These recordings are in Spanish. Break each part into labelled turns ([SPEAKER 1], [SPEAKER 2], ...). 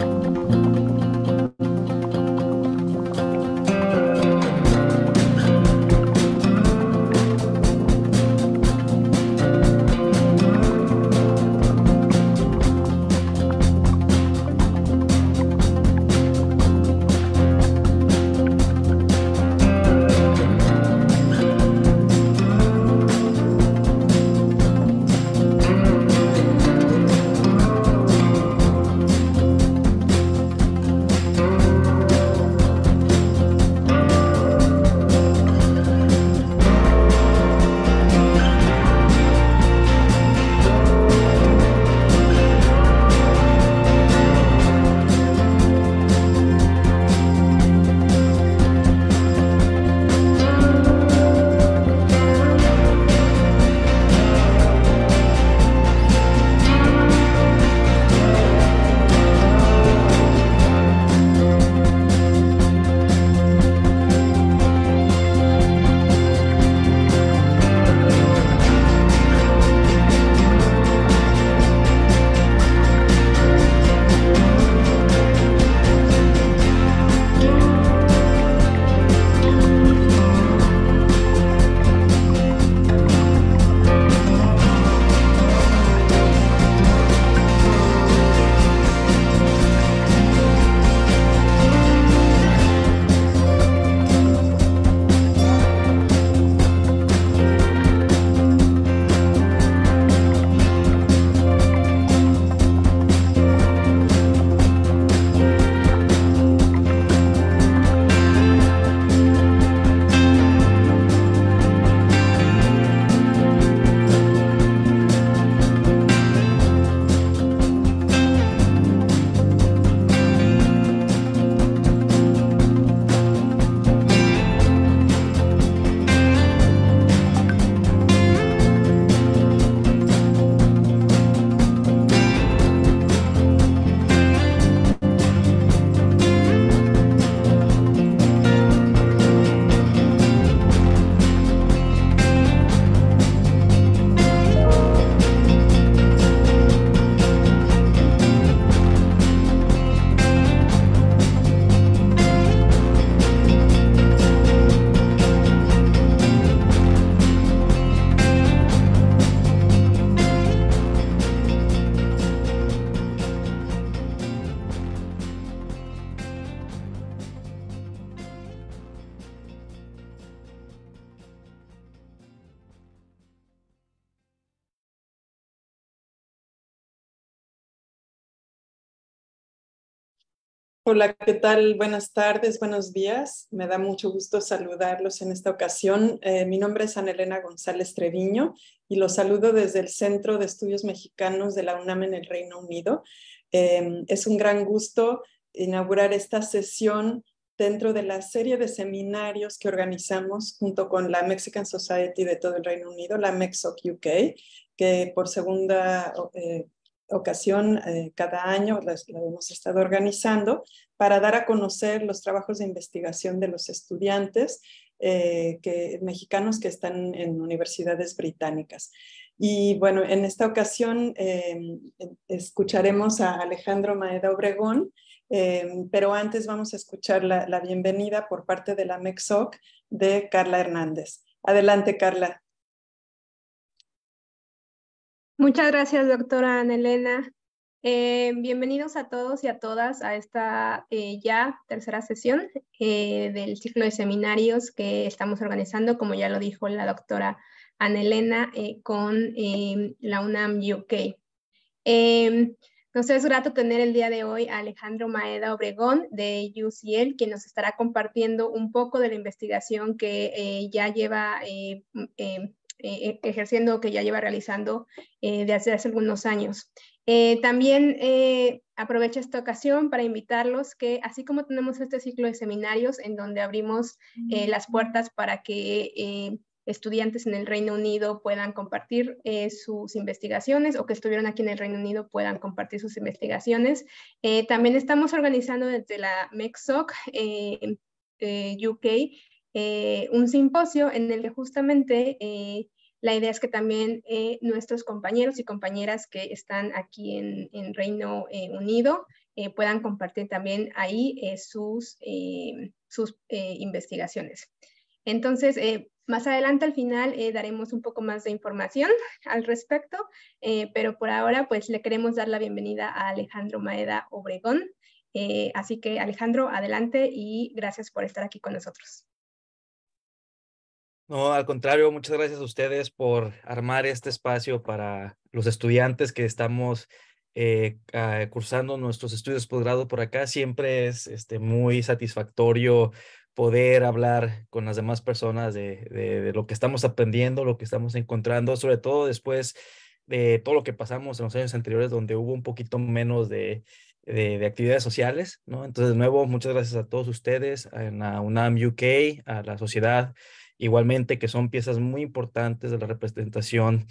[SPEAKER 1] you Hola, ¿qué tal? Buenas tardes, buenos días. Me da mucho gusto saludarlos en esta ocasión. Eh, mi nombre es Ana Elena González Treviño y los saludo desde el Centro de Estudios Mexicanos de la UNAM en el Reino Unido. Eh, es un gran gusto inaugurar esta sesión dentro de la serie de seminarios que organizamos junto con la Mexican Society de todo el Reino Unido, la MEXOC UK, que por segunda eh, ocasión, eh, cada año la, hemos estado organizando para dar a conocer los trabajos de investigación de los estudiantes eh, mexicanos que están en universidades británicas. Y bueno, en esta ocasión em, escucharemos a Alejandro Maeda Obregón, em, pero antes vamos a escuchar la, la bienvenida por parte de la MEXOC de Carla Hernández. Adelante, Carla.
[SPEAKER 2] Muchas gracias, doctora Anelena. Eh, bienvenidos a todos y a todas a esta eh, ya tercera sesión eh, del ciclo de seminarios que estamos organizando, como ya lo dijo la doctora Anelena, Elena, con em, la UNAM UK. Em, nos es grato tener el día de hoy a Alejandro Maeda Obregón de UCL, quien nos estará compartiendo un poco de la investigación que ya lleva em, eh, ejerciendo, que ya lleva realizando eh, desde hace algunos años. Eh, también eh, aprovecho esta ocasión para invitarlos que, así como tenemos este ciclo de seminarios en donde abrimos eh, las puertas para que estudiantes en el Reino Unido puedan compartir sus investigaciones o que estuvieron aquí en el Reino Unido puedan compartir sus investigaciones. también estamos organizando desde la MEXOC UK eh, un simposio en el que justamente eh, la idea es que también eh, nuestros compañeros y compañeras que están aquí en, en Reino Unido puedan compartir también ahí sus, sus investigaciones. Entonces, más adelante al final daremos un poco más de información al respecto, pero por ahora pues le queremos dar la bienvenida a Alejandro Maeda Obregón. así que Alejandro, adelante y gracias por estar aquí con nosotros.
[SPEAKER 3] No, al contrario, muchas gracias a ustedes por armar este espacio para los estudiantes que estamos eh, ah, cursando nuestros estudios posgrado por acá. Siempre es este, muy satisfactorio poder hablar con las demás personas de, lo que estamos aprendiendo, lo que estamos encontrando, sobre todo después de todo lo que pasamos en los años anteriores, donde hubo un poquito menos de, actividades sociales, Entonces, de nuevo, muchas gracias a todos ustedes, a UNAM UK, a la sociedad igualmente que son piezas muy importantes de la representación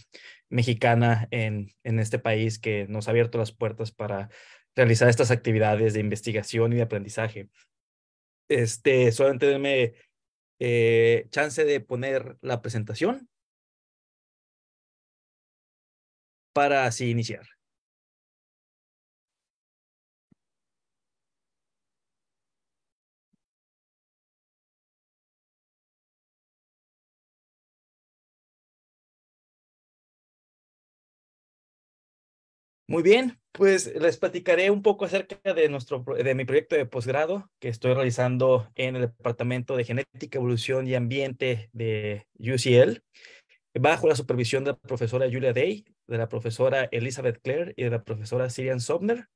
[SPEAKER 3] mexicana en, este país que nos ha abierto las puertas para realizar estas actividades de investigación y de aprendizaje. Este, solamente denme eh, chance de poner la presentación
[SPEAKER 1] para así iniciar.
[SPEAKER 3] Muy bien, pues les platicaré un poco acerca de, nuestro, de mi proyecto de posgrado que estoy realizando en el Departamento de Genética, Evolución y Ambiente de UCL, bajo la supervisión de la profesora Julia Day, de la profesora Elizabeth Clare y de la profesora Sirian Sobner.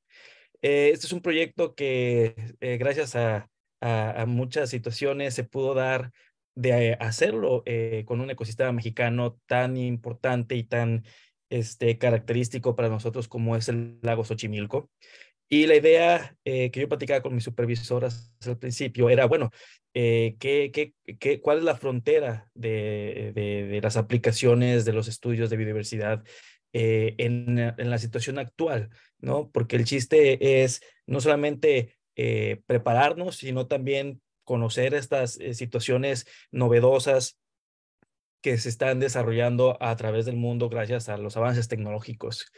[SPEAKER 3] Eh, este es un proyecto que eh, gracias a, muchas situaciones se pudo dar de eh, hacerlo con un ecosistema mexicano tan importante y tan este, característico para nosotros como es el lago Xochimilco. Y la idea eh, que yo platicaba con mis supervisoras al principio era, bueno, eh, ¿qué, cuál es la frontera de, las aplicaciones de los estudios de biodiversidad eh, en, la situación actual? ¿no? Porque el chiste es no solamente prepararnos, sino también conocer estas situaciones novedosas que se están desarrollando a través del mundo gracias a los avances tecnológicos.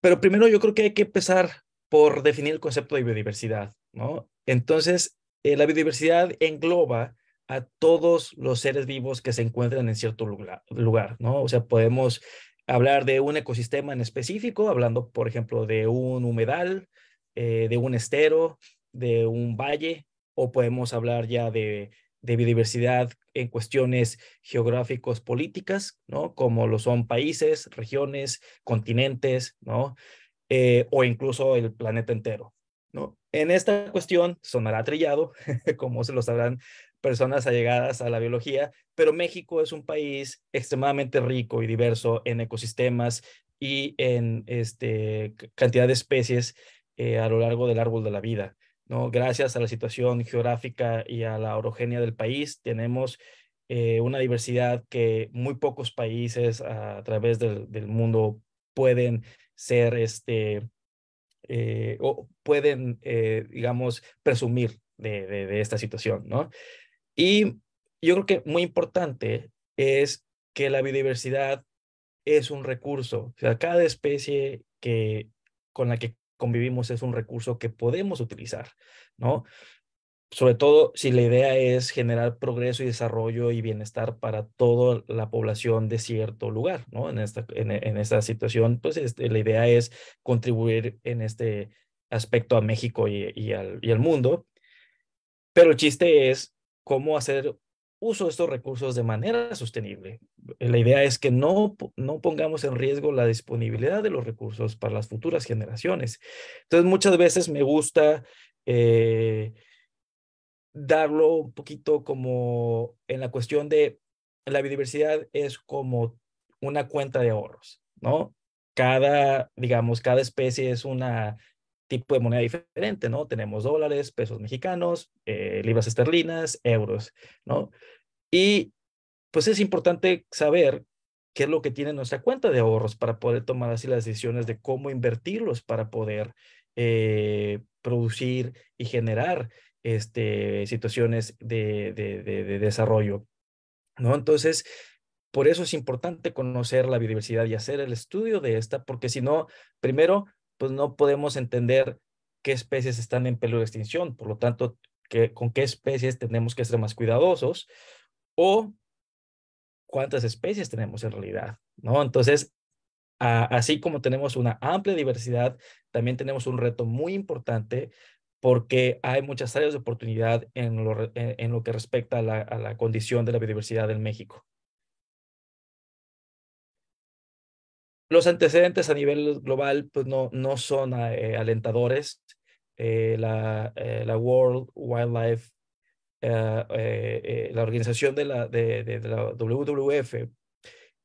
[SPEAKER 3] Pero primero yo creo que hay que empezar por definir el concepto de biodiversidad, ¿no? Entonces, eh, la biodiversidad engloba a todos los seres vivos que se encuentran en cierto lugar, ¿no? O sea, podemos hablar de un ecosistema en específico, hablando, por ejemplo, de un humedal, eh, de un estero, de un valle, o podemos hablar ya de, biodiversidad en cuestiones geográficos políticas, ¿no? Como lo son países, regiones, continentes, ¿no? Eh, o incluso el planeta entero, ¿no? En esta cuestión sonará trillado, como se lo sabrán personas allegadas a la biología, pero México es un país extremadamente rico y diverso en ecosistemas y en este, cantidad de especies eh, a lo largo del árbol de la vida. Gracias a la situación geográfica y a la orogenia del país, tenemos eh, una diversidad que muy pocos países a través del, mundo pueden ser, este, eh, o pueden, eh, digamos, presumir de, esta situación, ¿no? Y yo creo que muy importante es que la biodiversidad es un recurso. O sea, cada especie que, con la que convivimos es un recurso que podemos utilizar, ¿no? Sobre todo si la idea es generar progreso y desarrollo y bienestar para toda la población de cierto lugar, ¿no? En esta, en, situación, pues este, la idea es contribuir en este aspecto a México y, al, y al mundo. Pero el chiste es cómo hacer uso de estos recursos de manera sostenible. Eh, la idea es que no, no pongamos en riesgo la disponibilidad de los recursos para las futuras generaciones. Entonces, muchas veces me gusta eh, darlo un poquito como en la cuestión de la biodiversidad es como una cuenta de ahorros, ¿no? Cada, digamos, cada especie es una tipo de moneda diferente, ¿no? Tenemos dólares, pesos mexicanos, eh, libras esterlinas, euros, ¿no? Y pues es importante saber qué es lo que tiene nuestra cuenta de ahorros para poder tomar así las decisiones de cómo invertirlos para poder eh, producir y generar este, situaciones de, de, de desarrollo, ¿no? Entonces, por eso es importante conocer la biodiversidad y hacer el estudio de esta, porque si no, primero pues no podemos entender qué especies están en peligro de extinción, por lo tanto, con qué especies tenemos que ser más cuidadosos o cuántas especies tenemos en realidad, ¿no? Entonces, así como tenemos una amplia diversidad, también tenemos un reto muy importante porque hay muchas áreas de oportunidad en lo, lo que respecta a la, a la condición de la biodiversidad en México. los antecedentes a nivel global pues, no, no son eh, alentadores. Eh, eh, la, World Wildlife, la organización de la, WWF,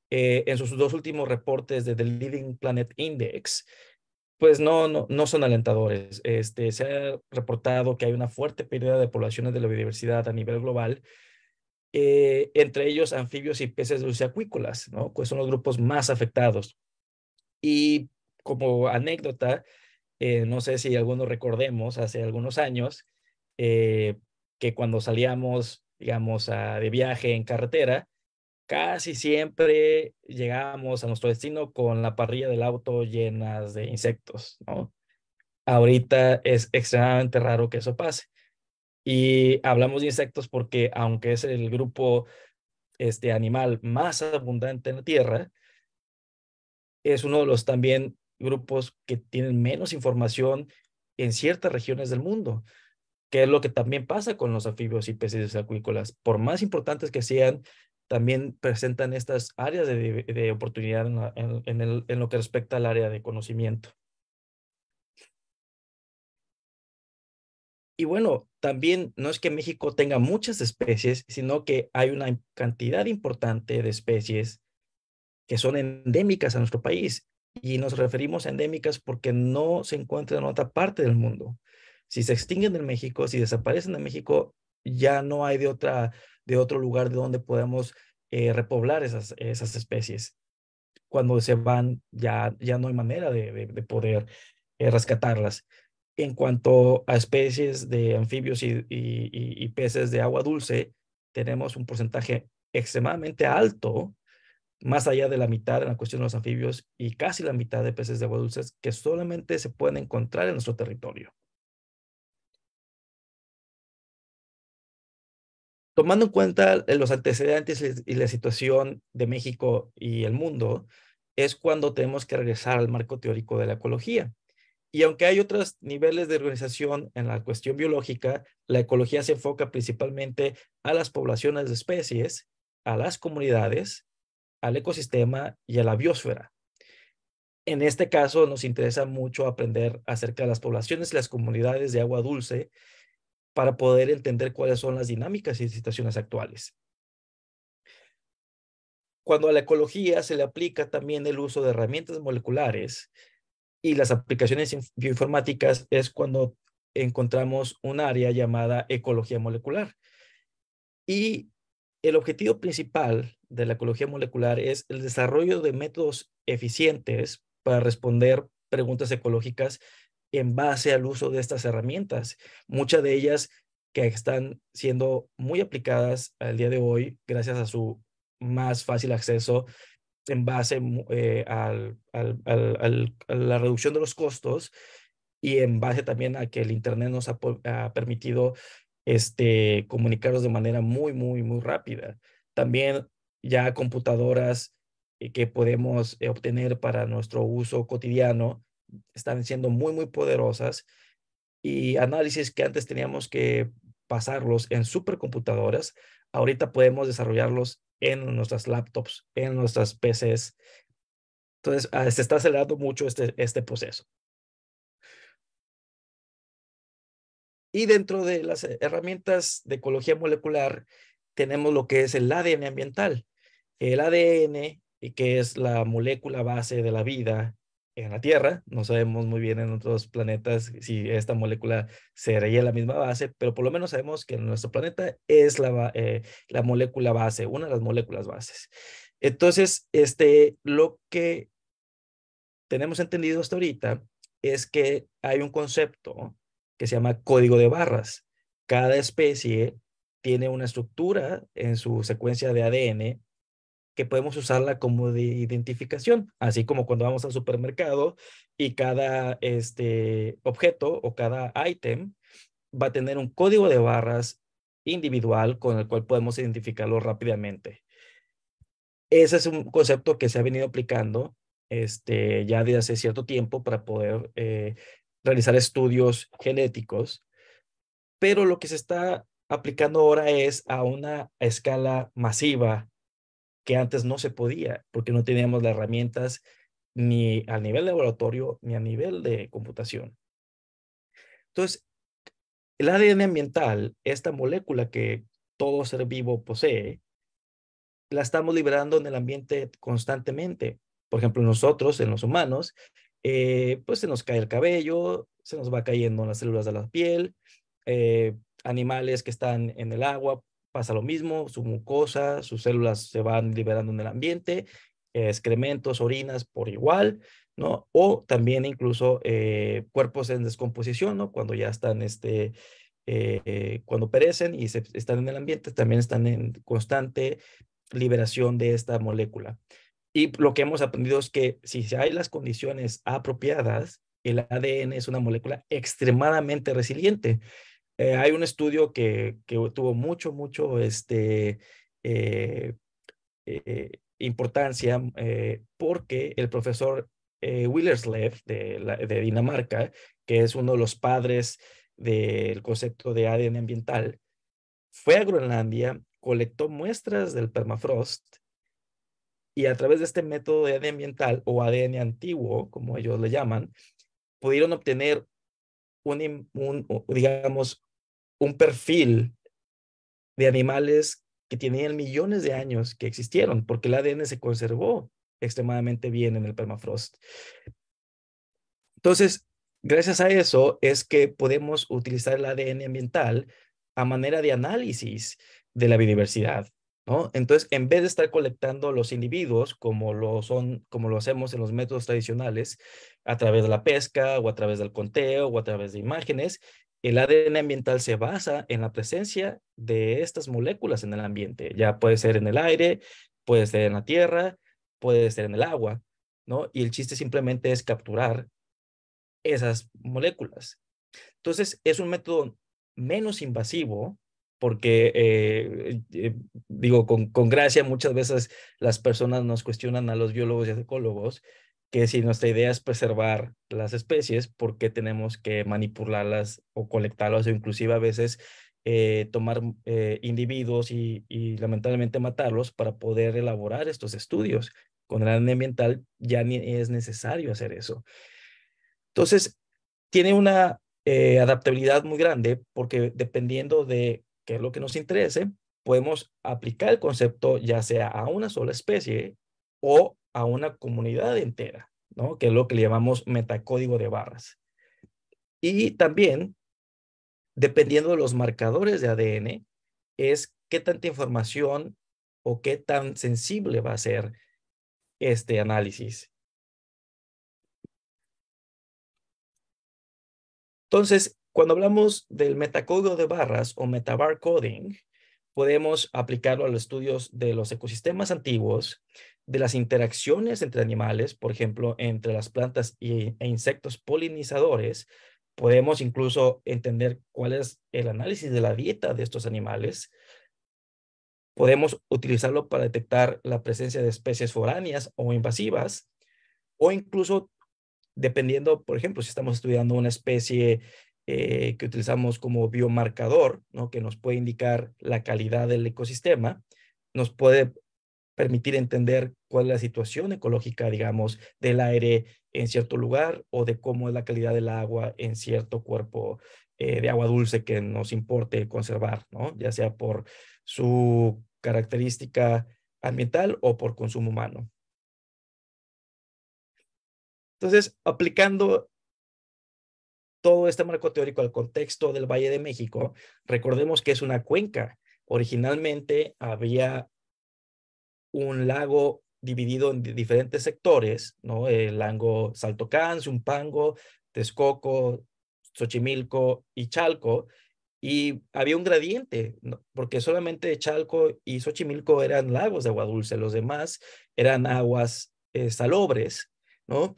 [SPEAKER 3] en sus dos últimos reportes de The Living Planet Index, pues no, no, no son alentadores. Este, se ha reportado que hay una fuerte pérdida de poblaciones de la biodiversidad a nivel global, entre ellos anfibios y peces de acuícolas, ¿no? pues son los grupos más afectados. Y como anécdota, eh, no sé si algunos recordemos, hace algunos años, eh, que cuando salíamos, digamos, de viaje en carretera, casi siempre llegábamos a nuestro destino con la parrilla del auto llenas de insectos, ¿no? Ahorita es extremadamente raro que eso pase. Y hablamos de insectos porque aunque es el grupo este animal más abundante en la Tierra, es uno de los también grupos que tienen menos información en ciertas regiones del mundo, que es lo que también pasa con los anfibios y peces acuícolas. Por más importantes que sean, también presentan estas áreas de, oportunidad en lo que respecta al área de conocimiento. Y bueno, también no es que México tenga muchas especies, sino que hay una cantidad importante de especies que son endémicas a nuestro país. Y nos referimos a endémicas porque no se encuentran en otra parte del mundo. Si se extinguen en México, si desaparecen en México, ya no hay de, otra, de otro lugar de donde podamos eh, repoblar esas, esas especies. Cuando se van, ya, ya no hay manera de, poder eh, rescatarlas. En cuanto a especies de anfibios y peces de agua dulce, tenemos un porcentaje extremadamente alto más allá de la mitad en la cuestión de los anfibios y casi la mitad de peces de agua dulce que solamente se pueden encontrar en nuestro territorio. Tomando en cuenta los antecedentes y la situación de México y el mundo, es cuando tenemos que regresar al marco teórico de la ecología. Y aunque hay otros niveles de organización en la cuestión biológica, la ecología se enfoca principalmente a las poblaciones de especies, a las comunidades al ecosistema y a la biosfera. En este caso, nos interesa mucho aprender acerca de las poblaciones y las comunidades de agua dulce para poder entender cuáles son las dinámicas y situaciones actuales. Cuando a la ecología se le aplica también el uso de herramientas moleculares y las aplicaciones bioinformáticas, es cuando encontramos un área llamada ecología molecular. Y el objetivo principal de la ecología molecular es el desarrollo de métodos eficientes para responder preguntas ecológicas en base al uso de estas herramientas, muchas de ellas que están siendo muy aplicadas al día de hoy gracias a su más fácil acceso en base eh, al, a la reducción de los costos y en base también a que el Internet nos ha permitido este, comunicaros de manera muy, muy, muy rápida. También ya computadoras eh, que podemos eh, obtener para nuestro uso cotidiano están siendo muy, muy poderosas y análisis que antes teníamos que pasarlos en supercomputadoras, ahorita podemos desarrollarlos en nuestras laptops, en nuestras PCs. Entonces, ah, se está acelerando mucho este, este proceso. Y dentro de las herramientas de ecología molecular tenemos lo que es el ADN ambiental. El ADN, eh, que es la molécula base de la vida en la Tierra, no sabemos muy bien en otros planetas si esta molécula sería la misma base, pero por lo menos sabemos que en nuestro planeta es la, eh, la molécula base, una de las moléculas bases. Entonces, este, lo que tenemos entendido hasta ahorita es que hay un concepto que se llama código de barras. Cada especie tiene una estructura en su secuencia de ADN que podemos usarla como de identificación, así como cuando vamos al supermercado y cada este objeto o cada item va a tener un código de barras individual con el cual podemos identificarlo rápidamente. Ese es un concepto que se ha venido aplicando este, ya desde hace cierto tiempo para poder eh, realizar estudios genéticos, pero lo que se está aplicando ahora es a una escala masiva que antes no se podía porque no teníamos las herramientas ni a nivel laboratorio ni a nivel de computación. Entonces, el ADN ambiental, esta molécula que todo ser vivo posee, la estamos liberando en el ambiente constantemente. Por ejemplo, nosotros, en los humanos, eh, pues se nos cae el cabello, se nos va cayendo las células de la piel, eh, animales que están en el agua, pasa lo mismo, su mucosa, sus células se van liberando en el ambiente, excrementos, orinas por igual, ¿no? O también incluso eh, cuerpos en descomposición, ¿no? Cuando ya están, este, cuando perecen y se, están en el ambiente, también están en constante liberación de esta molécula. Y lo que hemos aprendido es que si hay las condiciones apropiadas, el ADN es una molécula extremadamente resiliente. Eh, hay un estudio que, tuvo mucho, mucho este, eh, eh, importancia mm, porque el profesor Willerslev de, de Dinamarca, que es uno de los padres del concepto de ADN ambiental, fue a Groenlandia, colectó muestras del permafrost y a través de este método de ADN ambiental o ADN antiguo, como ellos le llaman, pudieron obtener un, digamos, un perfil de animales que tenían millones de años que existieron, porque el ADN se conservó extremadamente bien en el permafrost. Entonces, gracias a eso es que podemos utilizar el ADN ambiental a manera de análisis de la biodiversidad. Entonces, en vez de estar colectando los individuos como lo, son, como lo hacemos en los métodos tradicionales, a través de la pesca o a través del conteo o a través de imágenes, el ADN ambiental se basa en la presencia de estas moléculas en el ambiente. Ya puede ser en el aire, puede ser en la tierra, puede ser en el agua, Y el chiste simplemente es capturar esas moléculas. Entonces, es un método menos invasivo porque, eh, eh, digo, con, gracia muchas veces las personas nos cuestionan a los biólogos y ecólogos que si nuestra idea es preservar las especies, ¿por qué tenemos que manipularlas o colectarlas o inclusive a veces eh, tomar individuos y, lamentablemente matarlos para poder elaborar estos estudios. Con el área ambiental ya ni es necesario hacer eso. Entonces, tiene una adaptabilidad muy grande porque dependiendo de que es lo que nos interese, podemos aplicar el concepto ya sea a una sola especie o a una comunidad entera, ¿no? que es lo que le llamamos metacódigo de barras. Y también, dependiendo de los marcadores de ADN, es qué tanta información o qué tan sensible va a ser este análisis. Entonces, cuando hablamos del metacódigo de barras o metabarcoding, podemos aplicarlo a los estudios de los ecosistemas antiguos, de las interacciones entre animales, por ejemplo, entre las plantas y, e insectos polinizadores. Podemos incluso entender cuál es el análisis de la dieta de estos animales. Podemos utilizarlo para detectar la presencia de especies foráneas o invasivas, o incluso dependiendo, por ejemplo, si estamos estudiando una especie eh, que utilizamos como biomarcador, ¿no? que nos puede indicar la calidad del ecosistema, nos puede permitir entender cuál es la situación ecológica, digamos, del aire en cierto lugar o de cómo es la calidad del agua en cierto cuerpo eh, de agua dulce que nos importe conservar, ¿no? ya sea por su característica ambiental o por consumo humano. Entonces, aplicando todo este marco teórico al contexto del Valle de México, recordemos que es una cuenca. Originalmente había un lago dividido en diferentes sectores, ¿no? El lago Saltocán, Zumpango, Texcoco, Xochimilco y Chalco, y había un gradiente, porque solamente Chalco y Xochimilco eran lagos de agua dulce, los demás eran aguas eh, salobres, ¿no?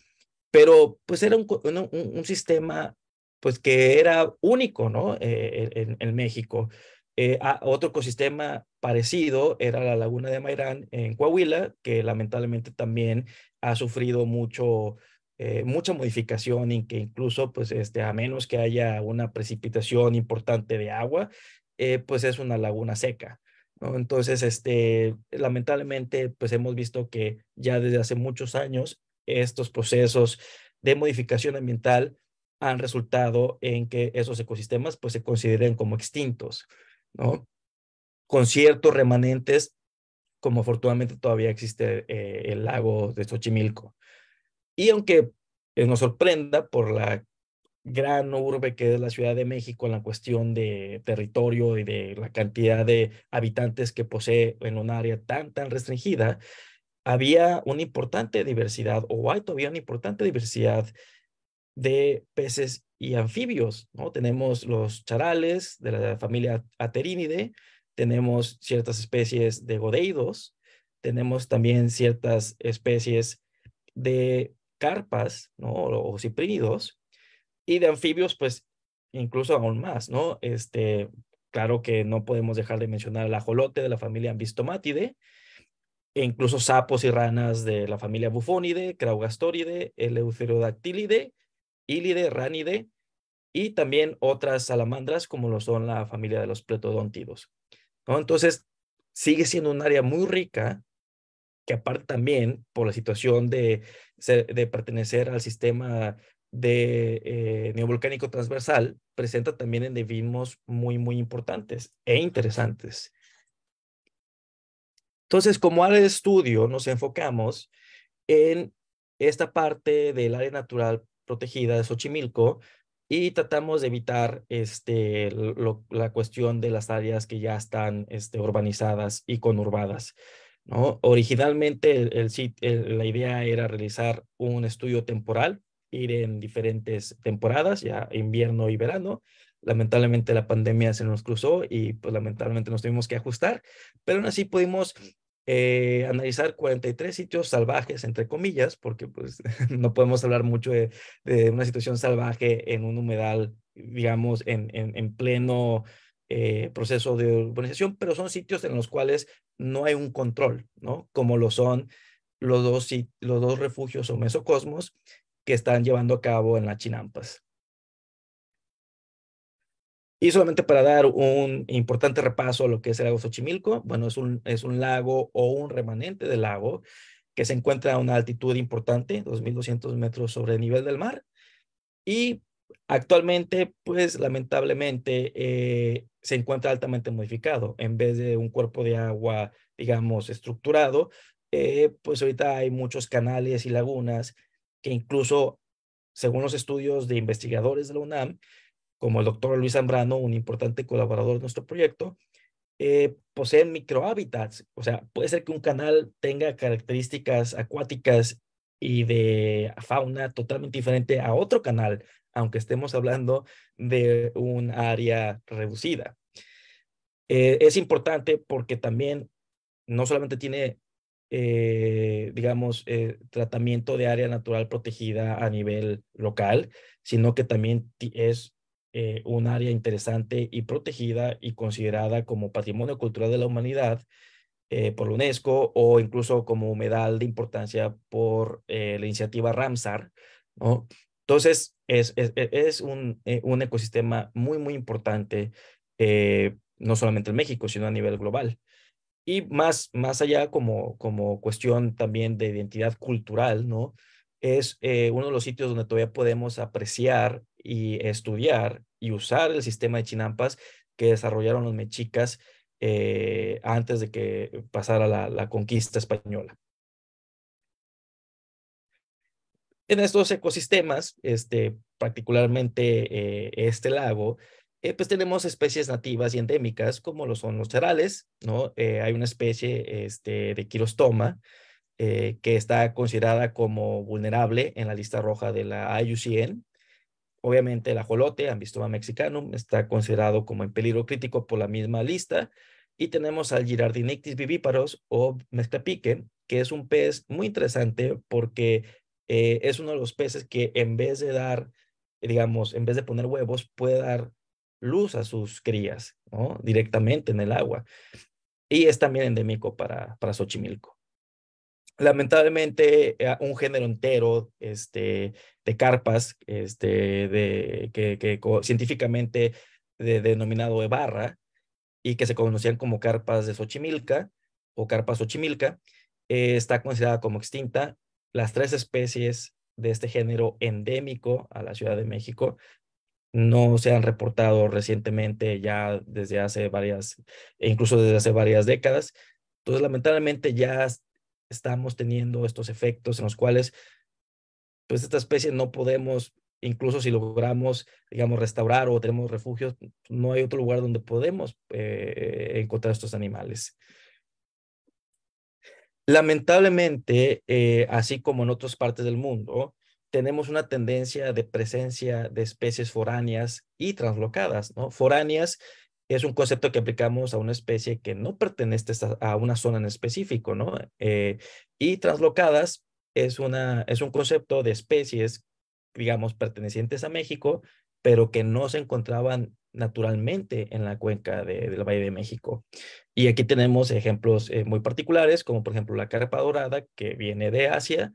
[SPEAKER 3] Pero pues era un sistema pues que era único, ¿no? Eh, e, en, México. Eh, ah, otro ecosistema parecido era la laguna de Mairán en Coahuila, que lamentablemente también ha sufrido mucho, eh, mucha modificación y que incluso, pues, este, a menos que haya una precipitación importante de agua, pues es una laguna seca. Entonces, este, lamentablemente, pues hemos visto que ya desde hace muchos años estos procesos de modificación ambiental han resultado en que esos ecosistemas pues se consideren como extintos, ¿no? Con ciertos remanentes, como afortunadamente todavía existe eh, el lago de Xochimilco. Y aunque eh, nos sorprenda por la gran urbe que es la Ciudad de México en la cuestión de territorio y de la cantidad de habitantes que posee en un área tan, tan restringida, había una importante diversidad o hay todavía una importante diversidad de peces y anfibios, ¿no? Tenemos los charales de la familia Aterinide tenemos ciertas especies de godeidos, tenemos también ciertas especies de carpas, ¿no? O ciprínidos, y de anfibios, pues, incluso aún más, ¿no? Este, claro que no podemos dejar de mencionar el ajolote de la familia Ambistomatide e incluso sapos y ranas de la familia Bufonidae, Craugastoridae, Eleutherodactylidae, Ílide, ránide y también otras salamandras como lo son la familia de los pletodontidos. Entonces, sigue siendo un área muy rica que aparte también por la situación de, de pertenecer al sistema de eh, neovolcánico transversal, presenta también endemismos muy, muy importantes e interesantes. Entonces, como área de estudio, nos enfocamos en esta parte del área natural protegida de Xochimilco y tratamos de evitar este, la cuestión de las áreas que ya están este, urbanizadas y conurbadas. ¿no? Originalmente el, la idea era realizar un estudio temporal, ir en diferentes temporadas, ya invierno y verano. Lamentablemente la pandemia se nos cruzó y pues lamentablemente nos tuvimos que ajustar, pero aún así pudimos eh, analizar 43 sitios salvajes, entre comillas, porque pues no podemos hablar mucho de, una situación salvaje en un humedal, digamos, en, pleno eh, proceso de urbanización, pero son sitios en los cuales no hay un control, ¿no? Como lo son los dos, los dos refugios o mesocosmos que están llevando a cabo en las Chinampas. Y solamente para dar un importante repaso a lo que es el lago Xochimilco, bueno, es un, es un lago o un remanente del lago que se encuentra a una altitud importante, 2.200 metros sobre el nivel del mar. Y actualmente, pues lamentablemente, eh, se encuentra altamente modificado. En vez de un cuerpo de agua, digamos, estructurado, eh, pues ahorita hay muchos canales y lagunas que incluso, según los estudios de investigadores de la UNAM, como el doctor Luis Zambrano, un importante colaborador de nuestro proyecto, posee eh, poseen microhábitats. O sea, puede ser que un canal tenga características acuáticas y de fauna totalmente diferente a otro canal, aunque estemos hablando de un área reducida. Eh, es importante porque también no solamente tiene, eh, digamos, tratamiento de área natural protegida a nivel local, sino que también es eh, un área interesante y protegida y considerada como Patrimonio Cultural de la Humanidad eh, por la UNESCO o incluso como humedal de importancia por eh, la iniciativa Ramsar. ¿no? Entonces, es, es, e, es un, un, ecosistema muy, muy importante, no solamente en México, sino a nivel global. Y más, más allá como, como cuestión también de identidad cultural, ¿no? es eh, uno de los sitios donde todavía podemos apreciar y estudiar y usar el sistema de chinampas que desarrollaron los mexicas eh, antes de que pasara la, conquista española. En estos ecosistemas, este, particularmente eh, este lago, pues tenemos especies nativas y endémicas, como lo son los cerales. ¿no? hay una especie este, de quirostoma, eh, que está considerada como vulnerable en la lista roja de la IUCN. Obviamente el ajolote, Ambistoma mexicanum, está considerado como en peligro crítico por la misma lista. Y tenemos al Girardinictis vivíparos o Mezcapique, que es un pez muy interesante porque eh, es uno de los peces que en vez de dar, digamos, en vez de poner huevos, puede dar luz a sus crías, Directamente en el agua. Y es también endémico para, para Xochimilco lamentablemente eh, un género entero este, de carpas, este, de, que, científicamente de, denominado ebarra, y que se conocían como carpas de Xochimilca o carpas Xochimilca, eh, está considerada como extinta. Las tres especies de este género endémico a la Ciudad de México no se han reportado recientemente ya desde hace varias, e incluso desde hace varias décadas. Entonces, lamentablemente ya estamos teniendo estos efectos en los cuales, pues esta especie no podemos, incluso si logramos, digamos, restaurar o tenemos refugios, no hay otro lugar donde podemos eh, encontrar estos animales. Lamentablemente, eh, así como en otras partes del mundo, tenemos una tendencia de presencia de especies foráneas y translocadas, ¿no? Foráneas es un concepto que aplicamos a una especie que no pertenece a una zona en específico, ¿no? Eh, y traslocadas es, una, es un concepto de especies, digamos, pertenecientes a México, pero que no se encontraban naturalmente en la cuenca del Valle de México. Y aquí tenemos ejemplos eh, muy particulares, como por ejemplo la carpa dorada, que viene de Asia,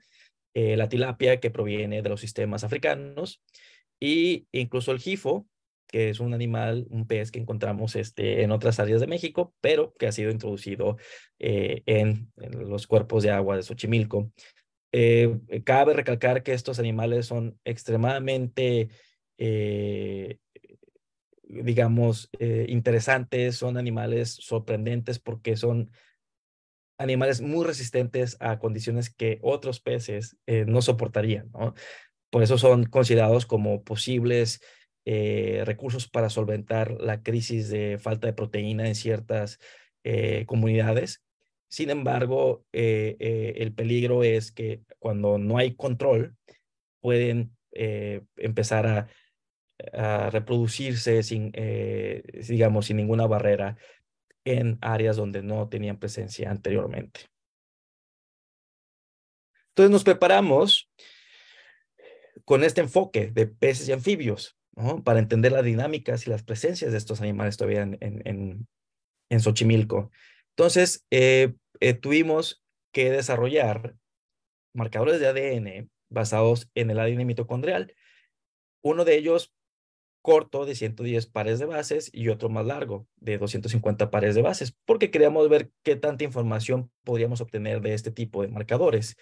[SPEAKER 3] eh, la tilapia, que proviene de los sistemas africanos, e incluso el jifo, que es un animal, un pez que encontramos este, en otras áreas de México, pero que ha sido introducido eh, en, los cuerpos de agua de Xochimilco. Eh, eh, cabe recalcar que estos animales son extremadamente, digamos, interesantes, son animales sorprendentes porque son animales muy resistentes a condiciones que otros peces no soportarían, Por eso son considerados como posibles eh, recursos para solventar la crisis de falta de proteína en ciertas eh, comunidades. Sin embargo, eh, el peligro es que cuando no hay control, pueden empezar a, a, reproducirse sin, digamos, sin ninguna barrera en áreas donde no tenían presencia anteriormente. Entonces nos preparamos con este enfoque de peces y anfibios para entender las dinámicas y las presencias de estos animales todavía en, en, en Xochimilco. Entonces, eh, eh, tuvimos que desarrollar marcadores de ADN basados en el ADN mitocondrial, uno de ellos corto de 110 pares de bases y otro más largo de 250 pares de bases, porque queríamos ver qué tanta información podríamos obtener de este tipo de marcadores.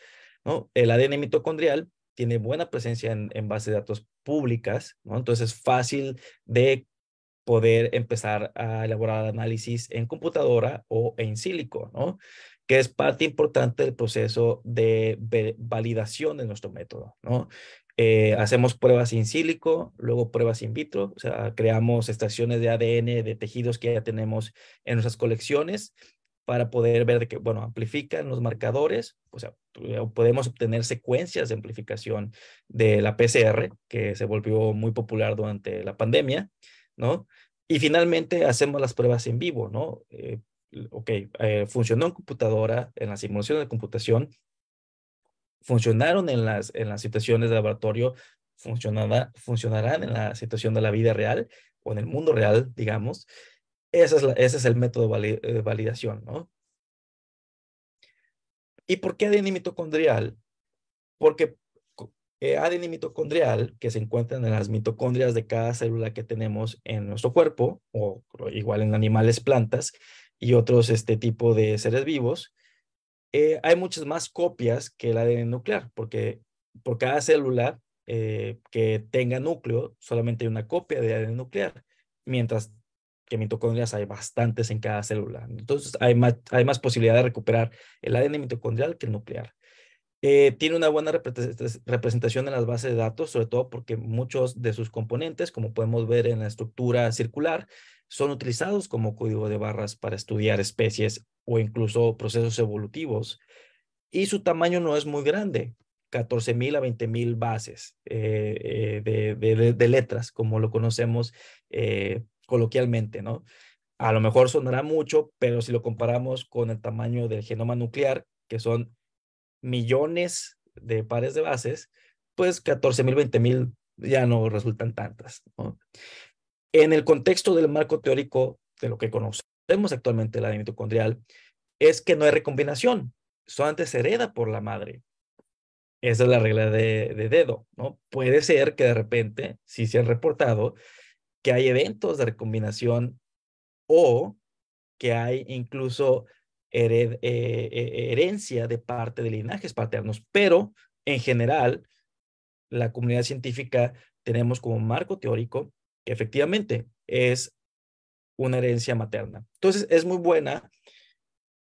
[SPEAKER 3] ¿no? El ADN mitocondrial tiene buena presencia en, bases de datos públicas, ¿no? Entonces es fácil de poder empezar a elaborar análisis en computadora o en sílico, ¿no? que es parte importante del proceso de validación de nuestro método, ¿no? Eh, hacemos pruebas en sílico, luego pruebas in vitro, o sea, creamos estaciones de ADN de tejidos que ya tenemos en nuestras colecciones para poder ver que, bueno, amplifican los marcadores, o sea, eh, podemos obtener secuencias de amplificación de la PCR, que se volvió muy popular durante la pandemia, ¿no? Y finalmente hacemos las pruebas en vivo, ¿no? Eh, ok, eh, funcionó en computadora, en las simulaciones de computación, funcionaron en las, en las situaciones de laboratorio, funcionarán en la situación de la vida real o en el mundo real, digamos, ese es, el método de eh, validación, ¿no? ¿Y por qué ADN mitocondrial? Porque eh, ADN mitocondrial, que se encuentran en las mitocondrias de cada célula que tenemos en nuestro cuerpo, o igual en animales, plantas y otros este tipo de seres vivos, eh, hay muchas más copias que el ADN nuclear, porque por cada célula que tenga núcleo, solamente hay una copia de ADN nuclear, mientras que mitocondrias hay bastantes en cada célula. Entonces, hay más, hay más posibilidad de recuperar el ADN mitocondrial que el nuclear. Eh, tiene una buena representación en las bases de datos, sobre todo porque muchos de sus componentes, como podemos ver en la estructura circular, son utilizados como código de barras para estudiar especies o incluso procesos evolutivos. Y su tamaño no es muy grande, 14.000 a 20.000 bases eh, eh, de, letras, como lo conocemos coloquialmente, ¿no? A lo mejor sonará mucho, pero si lo comparamos con el tamaño del genoma nuclear, que son millones de pares de bases, pues 14.000, mil, mil ya no resultan tantas. ¿no? En el contexto del marco teórico de lo que conocemos actualmente la mitocondrial, es que no hay recombinación, solamente se hereda por la madre. Esa es la regla de, de dedo, ¿no? Puede ser que de repente, si se han reportado, que hay eventos de recombinación o que hay incluso eh, eh, herencia de parte de linajes paternos, pero en general la comunidad científica tenemos como marco teórico que efectivamente es una herencia materna. Entonces es muy buena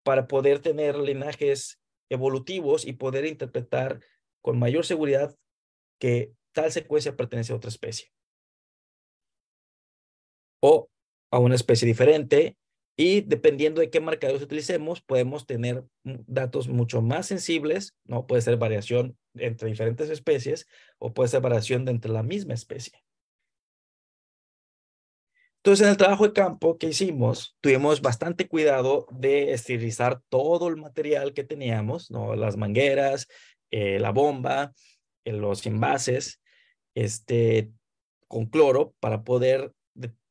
[SPEAKER 3] para poder tener linajes evolutivos y poder interpretar con mayor seguridad que tal secuencia pertenece a otra especie o a una especie diferente. Y dependiendo de qué marcadores utilicemos, podemos tener datos mucho más sensibles, ¿no? Puede ser variación entre diferentes especies o puede ser variación de entre la misma especie. Entonces, en el trabajo de campo que hicimos, tuvimos bastante cuidado de esterilizar todo el material que teníamos, ¿no? Las mangueras, eh, la bomba, eh, los envases, este, con cloro para poder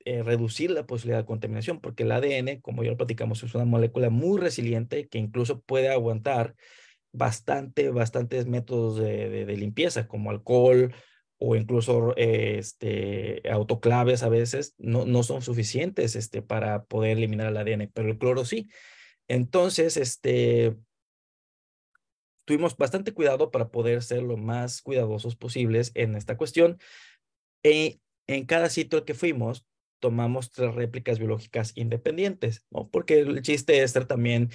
[SPEAKER 3] eh, reducir la posibilidad de contaminación, porque el ADN, como ya lo platicamos, es una molécula muy resiliente que incluso puede aguantar bastante, bastantes métodos de, limpieza, como alcohol o incluso este, autoclaves a veces, no, no son suficientes este, para poder eliminar el ADN, pero el cloro sí. Entonces, este, tuvimos bastante cuidado para poder ser lo más cuidadosos posibles en esta cuestión. y eh, en cada sitio al que fuimos, tomamos tres réplicas biológicas independientes, ¿no? Porque el chiste es ser también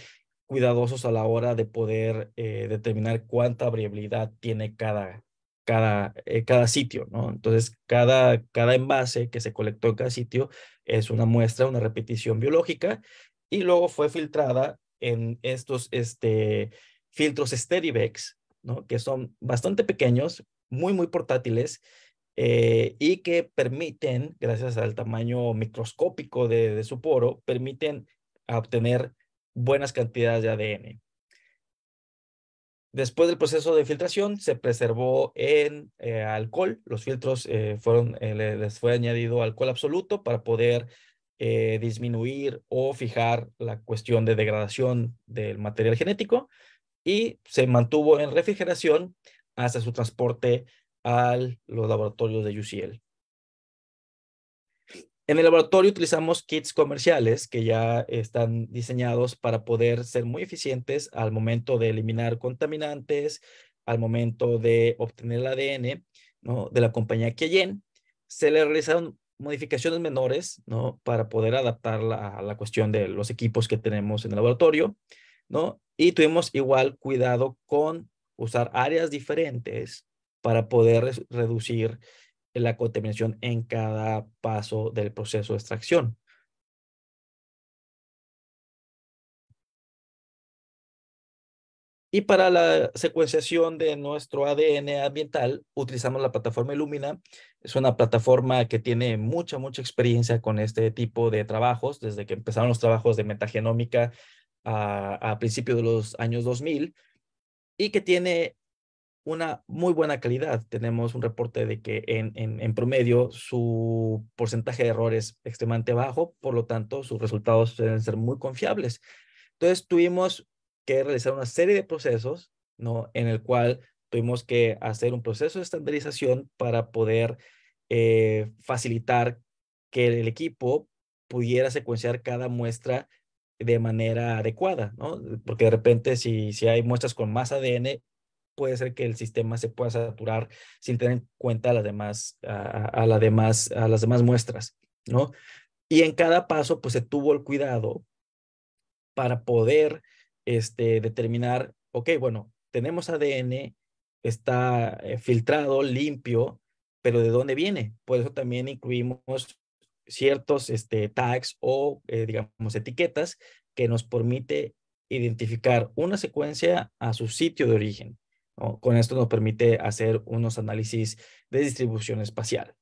[SPEAKER 3] cuidadosos a la hora de poder eh, determinar cuánta variabilidad tiene cada, cada, eh, cada sitio, ¿no? Entonces, cada, cada envase que se colectó en cada sitio es una muestra, una repetición biológica, y luego fue filtrada en estos este, filtros Sterivex, ¿no? Que son bastante pequeños, muy, muy portátiles, eh, y que permiten, gracias al tamaño microscópico de, su poro, permiten obtener buenas cantidades de ADN. Después del proceso de filtración se preservó en eh, alcohol. Los filtros eh, fueron, les fue añadido alcohol absoluto para poder disminuir o fijar la cuestión de degradación del material genético y se mantuvo en refrigeración hasta su transporte a los laboratorios de UCL. En el laboratorio utilizamos kits comerciales que ya están diseñados para poder ser muy eficientes al momento de eliminar contaminantes, al momento de obtener el ADN ¿no? de la compañía Kiyen. Se le realizaron modificaciones menores ¿no? para poder adaptarla a la cuestión de los equipos que tenemos en el laboratorio. ¿no? Y tuvimos igual cuidado con usar áreas diferentes para poder reducir
[SPEAKER 1] la contaminación en cada paso del proceso de extracción.
[SPEAKER 3] Y para la secuenciación de nuestro ADN ambiental, utilizamos la plataforma Illumina. Es una plataforma que tiene mucha, mucha experiencia con este tipo de trabajos, desde que empezaron los trabajos de metagenómica ah, a, principios de los años 2000, y que tiene una muy buena calidad. Tenemos un reporte de que en, en, promedio su porcentaje de errores es extremadamente bajo, por lo tanto sus resultados deben ser muy confiables. Entonces tuvimos que realizar una serie de procesos, ¿no? En el cual tuvimos que hacer un proceso de estandarización para poder eh, facilitar que el, equipo pudiera secuenciar cada muestra de manera adecuada, ¿no? Porque de repente si, si hay muestras con más ADN puede ser que el sistema se pueda saturar sin tener en cuenta las demás, a, demás, a las demás muestras, ¿no? Y en cada paso, pues se tuvo el cuidado para poder este, determinar, ok, bueno, tenemos ADN, está eh, filtrado, limpio, pero ¿de dónde viene? Por eso también incluimos ciertos este, tags o, eh, digamos, etiquetas que nos permite identificar una secuencia a su sitio de origen. Con esto nos permite hacer unos análisis de distribución espacial.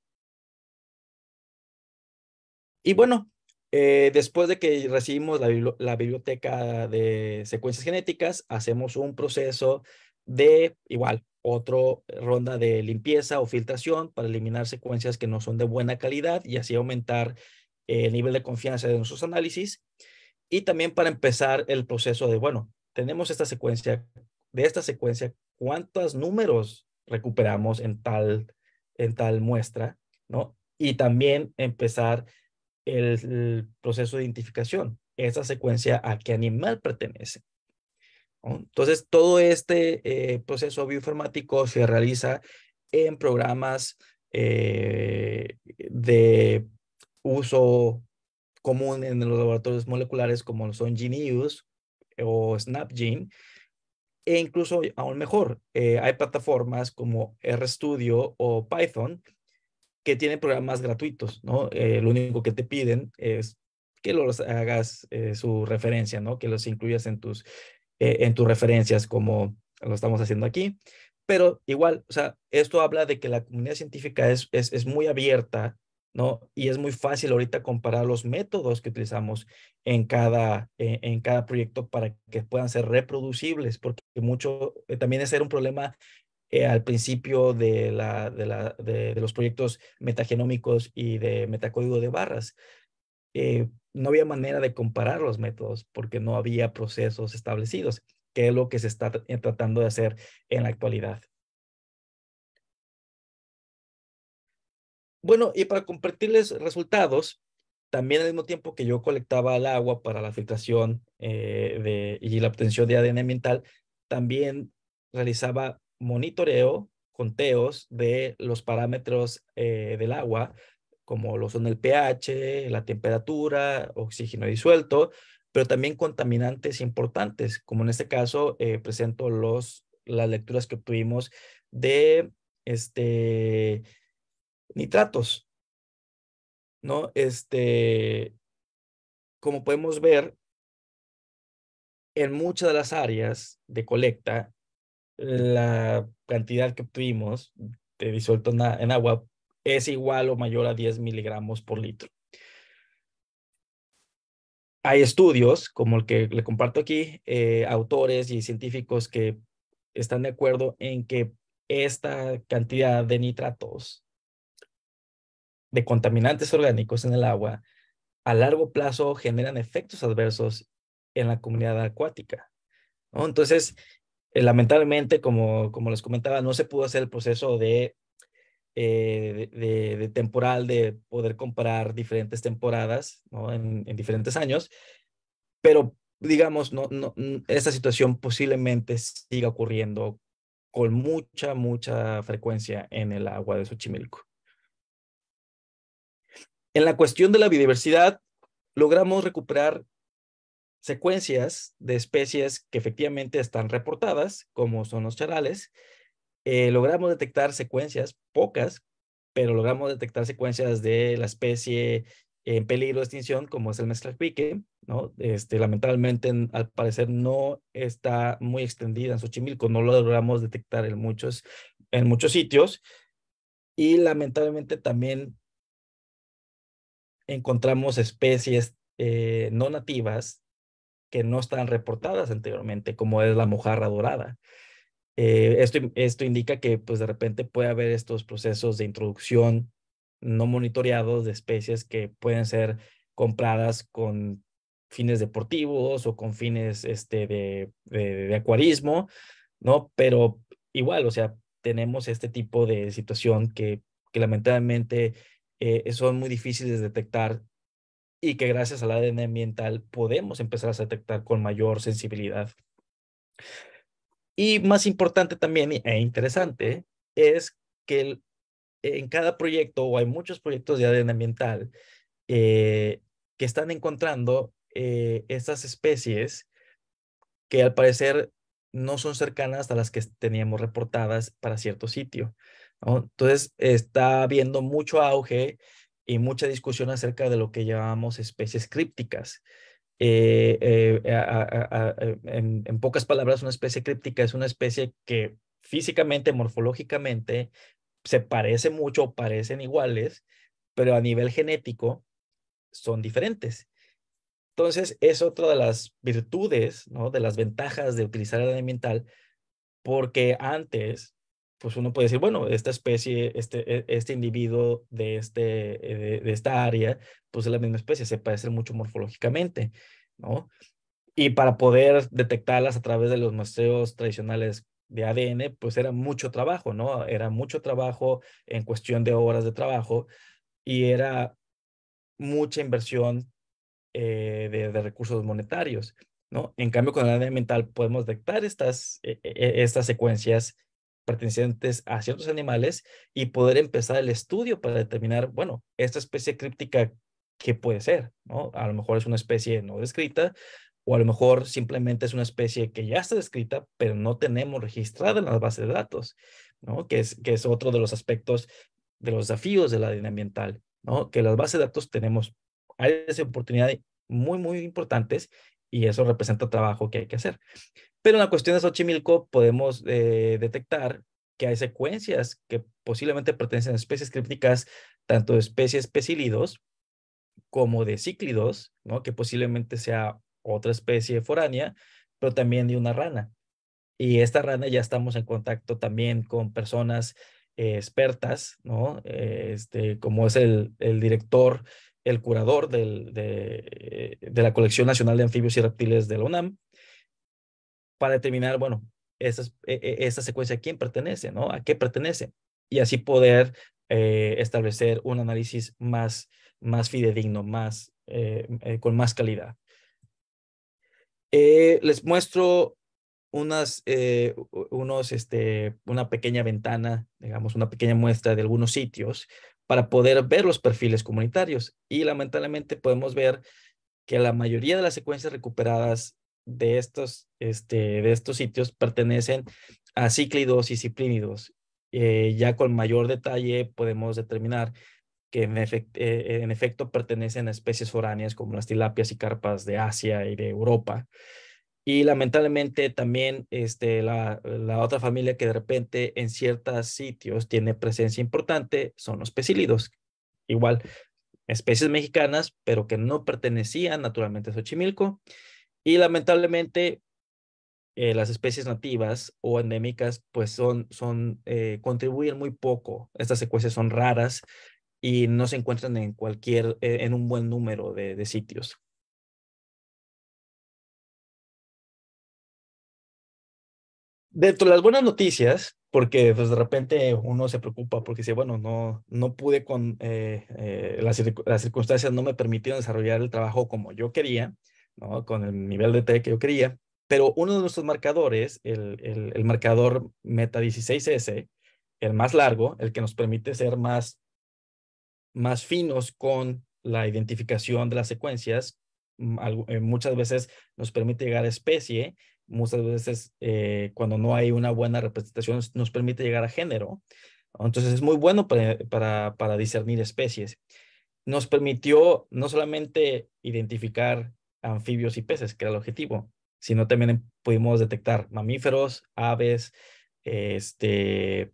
[SPEAKER 3] Y bueno, eh, después de que recibimos la, biblioteca de secuencias genéticas, hacemos un proceso de igual, otra eh, ronda de limpieza o filtración para eliminar secuencias que no son de buena calidad y así aumentar el nivel de confianza de nuestros análisis. Y también para empezar el proceso de, bueno, tenemos esta secuencia, de esta secuencia, cuántos números recuperamos en tal, muestra, ¿no? Y también empezar el, proceso de identificación, esa secuencia a qué animal pertenece. Entonces, todo este eh, proceso bioinformático se realiza en programas eh, de uso común en los laboratorios moleculares como son GeneUse o SnapGene, e incluso, aún mejor, eh, hay plataformas como RStudio o Python que tienen programas gratuitos, ¿no? Eh, lo único que te piden es que los hagas eh, su referencia, ¿no? Que los incluyas en tus, en tus referencias como lo estamos haciendo aquí. Pero igual, o sea, esto habla de que la comunidad científica es, es, es muy abierta ¿no? Y es muy fácil ahorita comparar los métodos que utilizamos en cada, eh, en, cada proyecto para que puedan ser reproducibles, porque mucho, eh, también ese era un problema eh, al principio de, la, de, los proyectos metagenómicos y de metacódigo de barras. no había manera de comparar los métodos porque no había procesos establecidos, que es lo que se está tratando de hacer en la actualidad. Bueno, y para compartirles resultados, también al mismo tiempo que yo colectaba el agua para la filtración eh, de, y la obtención de ADN ambiental, también realizaba monitoreo, conteos de los parámetros eh, del agua, como lo son el pH, la temperatura, oxígeno disuelto, pero también contaminantes importantes, como en este caso eh, presento los, las lecturas que obtuvimos de este,
[SPEAKER 1] nitratos.
[SPEAKER 3] ¿No? Este, como podemos ver, en muchas de las áreas de colecta, la cantidad que obtuvimos de disuelto en agua es igual o mayor a 10 miligramos por litro. Hay estudios, como el que le comparto aquí, eh, autores y científicos que están de acuerdo en que esta cantidad de nitratos de contaminantes orgánicos en el agua a largo plazo generan efectos adversos en la comunidad acuática. ¿no? Entonces, eh, lamentablemente, como, como les comentaba, no se pudo hacer el proceso eh, de, de, temporal, de poder comparar diferentes temporadas ¿no? en, en, diferentes años, pero digamos, no, no, esta situación posiblemente siga ocurriendo con mucha, mucha frecuencia en el agua de Xochimilco. En la cuestión de la biodiversidad, logramos recuperar secuencias de especies que efectivamente están reportadas, como son los charales. Eh, logramos detectar secuencias, pocas, pero logramos detectar secuencias de la especie en peligro de extinción, como es el mezclapique, ¿no? Este, lamentablemente, al parecer, no está muy extendida en Xochimilco, no lo logramos detectar en muchos, en muchos sitios. Y lamentablemente también encontramos especies eh, no nativas que no están reportadas anteriormente, como es la mojarra dorada. Eh, esto, esto indica que pues de repente puede haber estos procesos de introducción no monitoreados de especies que pueden ser compradas con fines deportivos o con fines este, de, de, de acuarismo, ¿no? Pero igual, o sea, tenemos este tipo de situación que, que lamentablemente eh, son muy difíciles de detectar y que gracias al ADN ambiental podemos empezar a detectar con mayor sensibilidad. Y más importante también e interesante es que en cada proyecto o hay muchos proyectos de ADN ambiental eh, que están encontrando eh, estas especies que al parecer no son cercanas a las que teníamos reportadas para cierto sitio. Entonces está habiendo mucho auge y mucha discusión acerca de lo que llamamos especies crípticas. Eh, eh, eh, en, pocas palabras, una especie críptica es una especie que físicamente, morfológicamente, se parece mucho, parecen iguales, pero a nivel genético son diferentes. Entonces, es otra de las virtudes, ¿no? de las ventajas de utilizar el ambiental, porque antes pues uno puede decir, bueno, esta especie, este, e, este individuo de, este, eh, de, esta área, pues es la misma especie, se parece mucho morfológicamente, ¿no? Y para poder detectarlas a través de los muestreos tradicionales de ADN, pues era mucho trabajo, ¿no? Era mucho trabajo en cuestión de horas de trabajo y era mucha inversión eh, de, recursos monetarios, ¿no? En cambio, con el ADN mental podemos detectar estas, eh, estas secuencias pertenecientes a ciertos animales y poder empezar el estudio para determinar, bueno, esta especie críptica, ¿qué puede ser? ¿No? A lo mejor es una especie no descrita o a lo mejor simplemente es una especie que ya está descrita, pero no tenemos registrada en las bases de datos, ¿no? Que es, que es otro de los aspectos de los desafíos de la línea ambiental, ¿no? Que las bases de datos tenemos hay esa oportunidad muy, muy importantes y eso representa trabajo que hay que hacer. Pero en la cuestión de Xochimilco podemos eh, detectar que hay secuencias que posiblemente pertenecen a especies crípticas, tanto de especies pesílidos como de cíclidos, ¿no? que posiblemente sea otra especie foránea, pero también de una rana. Y esta rana ya estamos en contacto también con personas eh, expertas, ¿no? Eh, este, como es el, el director el curador de, la Colección Nacional de Anfibios y Reptiles de la UNAM, para determinar, bueno, esa, e, e, esa secuencia a quién pertenece, ¿no? ¿A qué pertenece? Y así poder eh, establecer un análisis más, más fidedigno, más, eh, eh, con más calidad. les muestro unas, unos, este, una pequeña ventana, digamos, una pequeña muestra de algunos sitios para poder ver los perfiles comunitarios. Y lamentablemente podemos ver que la mayoría de las secuencias recuperadas de estos, este, de estos sitios pertenecen a cíclidos y ciplínidos. Eh, ya con mayor detalle podemos determinar que eh, eh, en efecto pertenecen a especies foráneas como las tilapias y carpas de Asia y de Europa. Y lamentablemente también este, la, la, otra familia que de repente en ciertos sitios tiene presencia importante son los pecílidos. Igual, especies mexicanas, pero que no pertenecían naturalmente a Xochimilco. Y lamentablemente eh, las especies nativas o endémicas pues son, son eh, contribuyen muy poco. Estas secuencias son raras y no se encuentran en cualquier, eh, en un buen número de sitios. dentro de las buenas noticias, porque pues, de repente uno se preocupa porque dice, bueno, no, no pude con eh, eh, las, circunstancias, no me permitieron desarrollar el trabajo como yo quería, con el nivel de T que yo quería, pero uno de nuestros marcadores, el, marcador Meta 16S, el más largo, el que nos permite ser más, más finos con la identificación de las secuencias, mm, eh, muchas veces nos permite llegar a especie muchas veces eh, cuando no hay una buena representación nos permite llegar a género. Entonces es muy bueno para, para, discernir especies. Nos permitió no solamente identificar anfibios y peces, que era el objetivo, sino también pudimos detectar mamíferos, aves, este,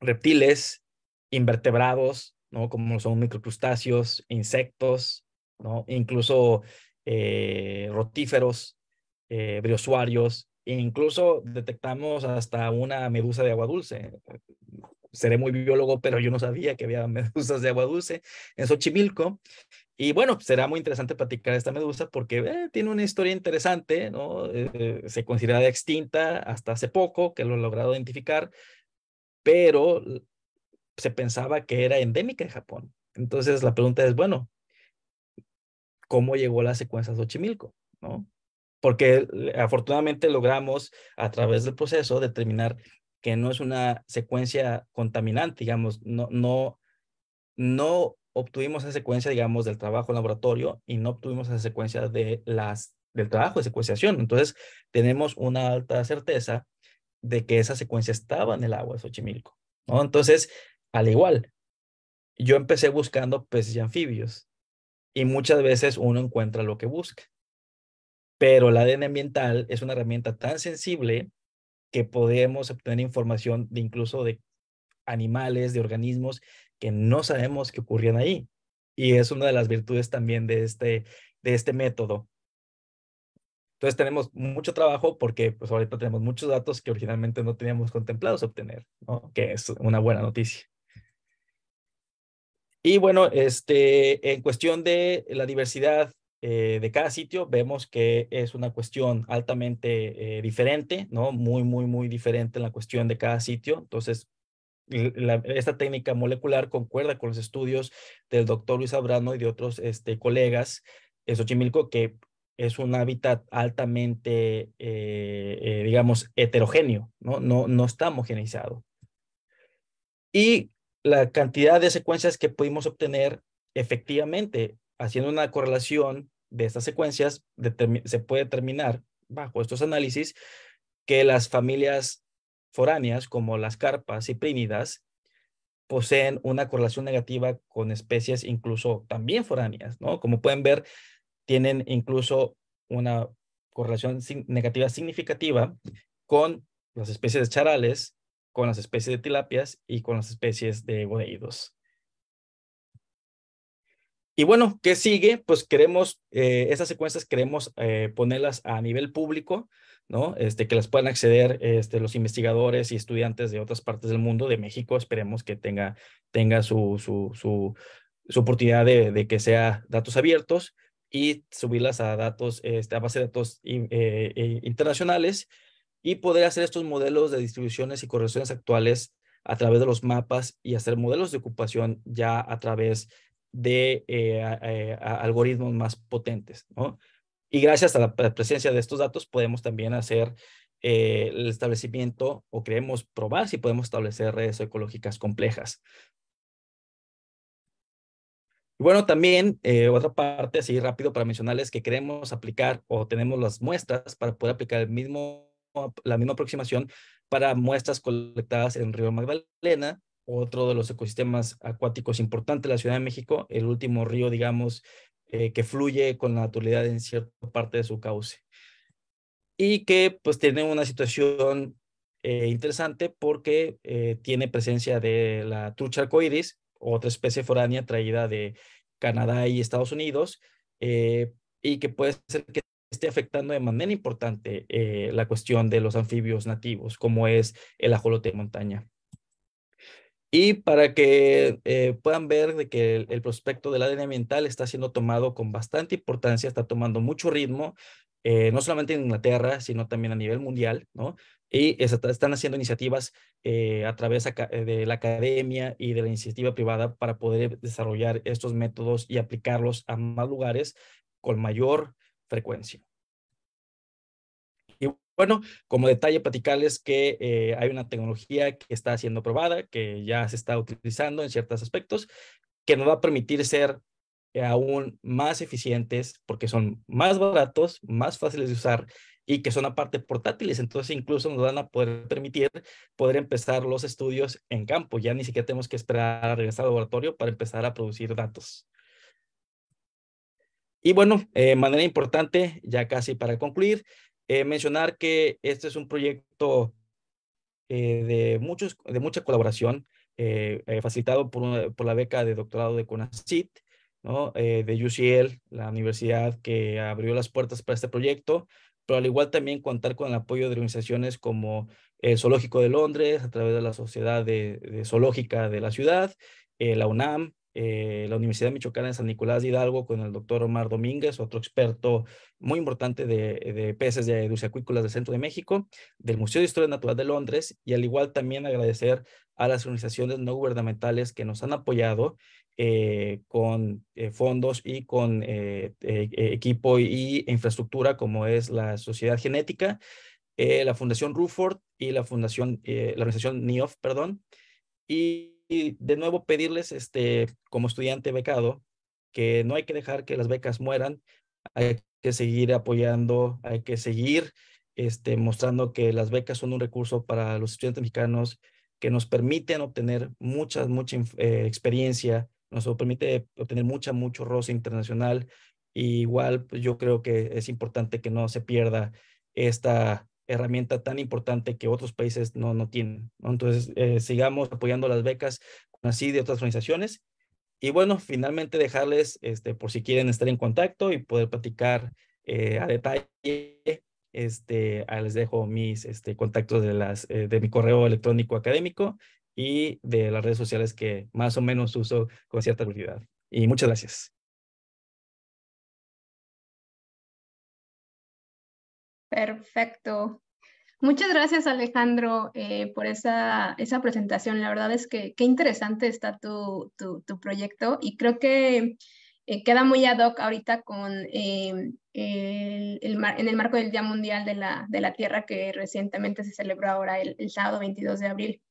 [SPEAKER 3] reptiles, invertebrados, ¿no? Como son microcrustáceos, insectos, ¿no? Incluso eh, rotíferos, briosuarios, eh, e incluso detectamos hasta una medusa de agua dulce. Seré muy biólogo, pero yo no sabía que había medusas de agua dulce en Xochimilco. Y bueno, será muy interesante platicar esta medusa porque eh, tiene una historia interesante, ¿no? Eh, se considera extinta hasta hace poco, que lo he logrado identificar, pero se pensaba que era endémica de Japón. Entonces la pregunta es, bueno, ¿cómo llegó la secuencia a Xochimilco? ¿No? porque afortunadamente logramos a través del proceso determinar que no es una secuencia contaminante, digamos, no, no, no obtuvimos esa secuencia, digamos, del trabajo laboratorio y no obtuvimos esa secuencia de las, del trabajo de secuenciación. Entonces, tenemos una alta certeza de que esa secuencia estaba en el agua de Xochimilco, ¿no? Entonces, al igual, yo empecé buscando peces y anfibios y muchas veces uno encuentra lo que busca. Pero el ADN ambiental es una herramienta tan sensible que podemos obtener información de incluso de animales, de organismos que no sabemos que ocurrían ahí. Y es una de las virtudes también de este, de este método. Entonces tenemos mucho trabajo porque pues ahorita tenemos muchos datos que originalmente no teníamos contemplados obtener, ¿no? que es una buena noticia. Y bueno, este, en cuestión de la diversidad eh, de cada sitio vemos que es una cuestión altamente eh, diferente, ¿no? Muy, muy, muy diferente en la cuestión de cada sitio. Entonces, esta técnica molecular concuerda con los estudios del doctor Luis Abrano y de otros este, colegas en Xochimilco, que es un hábitat altamente, eh, digamos, heterogéneo, ¿no? No, no está homogeneizado. Y la cantidad de secuencias que pudimos obtener efectivamente haciendo una correlación de estas secuencias, se puede determinar, bajo estos análisis, que las familias foráneas, como las carpas y prínidas, poseen una correlación negativa con especies incluso también foráneas, ¿no? Como pueden ver, tienen incluso una correlación negativa significativa con las especies de charales, con las especies de tilapias y con las especies de godeídos. Y bueno, ¿qué sigue? Pues queremos, eh, esas secuencias queremos eh, ponerlas a nivel público, ¿no? Este, que las puedan acceder este, los investigadores y estudiantes de otras partes del mundo, de México, esperemos que tenga, tenga su, su, oportunidad de, que sea datos abiertos y subirlas a datos, este, a base de datos eh, internacionales y poder hacer estos modelos de distribuciones y correcciones actuales a través de los mapas y hacer modelos de ocupación ya a través de eh, eh, algoritmos más potentes. Y gracias a la presencia de estos datos podemos también hacer eh, el establecimiento o queremos probar si podemos establecer redes ecológicas complejas. bueno, también otra parte así rápido para mencionarles que queremos aplicar o tenemos las muestras para poder aplicar el mismo, la misma aproximación para muestras colectadas en Río Magdalena, otro de los ecosistemas acuáticos importantes de la Ciudad de México, el último río, digamos, eh, que fluye con la naturalidad en cierta parte de su cauce. Y que pues tiene una situación eh, interesante porque eh, tiene presencia de la trucha arcoíris, otra especie foránea traída de Canadá y Estados Unidos, y que puede ser que esté afectando de manera importante la cuestión de los anfibios nativos, como es el ajolote de montaña. Y para que eh, puedan ver de que el, prospecto del ADN ambiental está siendo tomado con bastante importancia, está tomando mucho ritmo, eh, no solamente en Inglaterra, sino también a nivel mundial, ¿no? Y están haciendo iniciativas eh, a través de la academia y de la iniciativa privada para poder desarrollar estos métodos y aplicarlos a más lugares con mayor frecuencia. Bueno, como detalle, es que eh, hay una tecnología que está siendo probada, que ya se está utilizando en ciertos aspectos, que nos va a permitir ser eh, aún más eficientes porque son más baratos, más fáciles de usar y que son aparte portátiles. Entonces incluso nos van a poder permitir poder empezar los estudios en campo. Ya ni siquiera tenemos que esperar a regresar al laboratorio para empezar a producir datos. Y bueno, eh, manera importante, ya casi para concluir, eh, mencionar que este es un proyecto eh, de, muchos, de mucha colaboración, eh, facilitado por, la beca de doctorado de CONACYT, ¿no? de UCL, la universidad que abrió las puertas para este proyecto, pero al igual también contar con el apoyo de organizaciones como el Zoológico de Londres, a través de la Sociedad de, Zoológica de la ciudad, la UNAM, eh, la Universidad Michoacana de San Nicolás de Hidalgo con el doctor Omar Domínguez, otro experto muy importante de, peces de acuícolas del Centro de México, del Museo de Historia Natural de Londres, y al igual también agradecer a las organizaciones no gubernamentales que nos han apoyado eh, con eh, fondos y con equipo y, infraestructura como es la Sociedad Genética, la Fundación Ruford y la Fundación, la organización NIOF, perdón, y y de nuevo pedirles, este, como estudiante becado, que no hay que dejar que las becas mueran, hay que seguir apoyando, hay que seguir este, mostrando que las becas son un recurso para los estudiantes mexicanos que nos permiten obtener mucha, mucha eh, experiencia, nos permite obtener mucha, mucho roce internacional. igual pues, yo creo que es importante que no se pierda esta herramienta tan importante que otros países no, no tienen. ¿no? Entonces, eh, sigamos apoyando las becas así de otras organizaciones. Y bueno, finalmente dejarles, este, por si quieren estar en contacto y poder platicar eh, a detalle, este, ah, les dejo mis este, contactos de, las, eh, de mi correo electrónico académico y de las redes sociales que más o menos
[SPEAKER 1] uso con cierta habilidad. Y muchas gracias.
[SPEAKER 2] Perfecto. Muchas gracias Alejandro eh, por esa, esa, presentación. La verdad es que qué interesante está tu, tu, proyecto y creo que eh, queda muy ad hoc ahorita con, eh, el, en el marco del Día Mundial de la, de la Tierra que recientemente se celebró ahora el, el, sábado 22 de abril.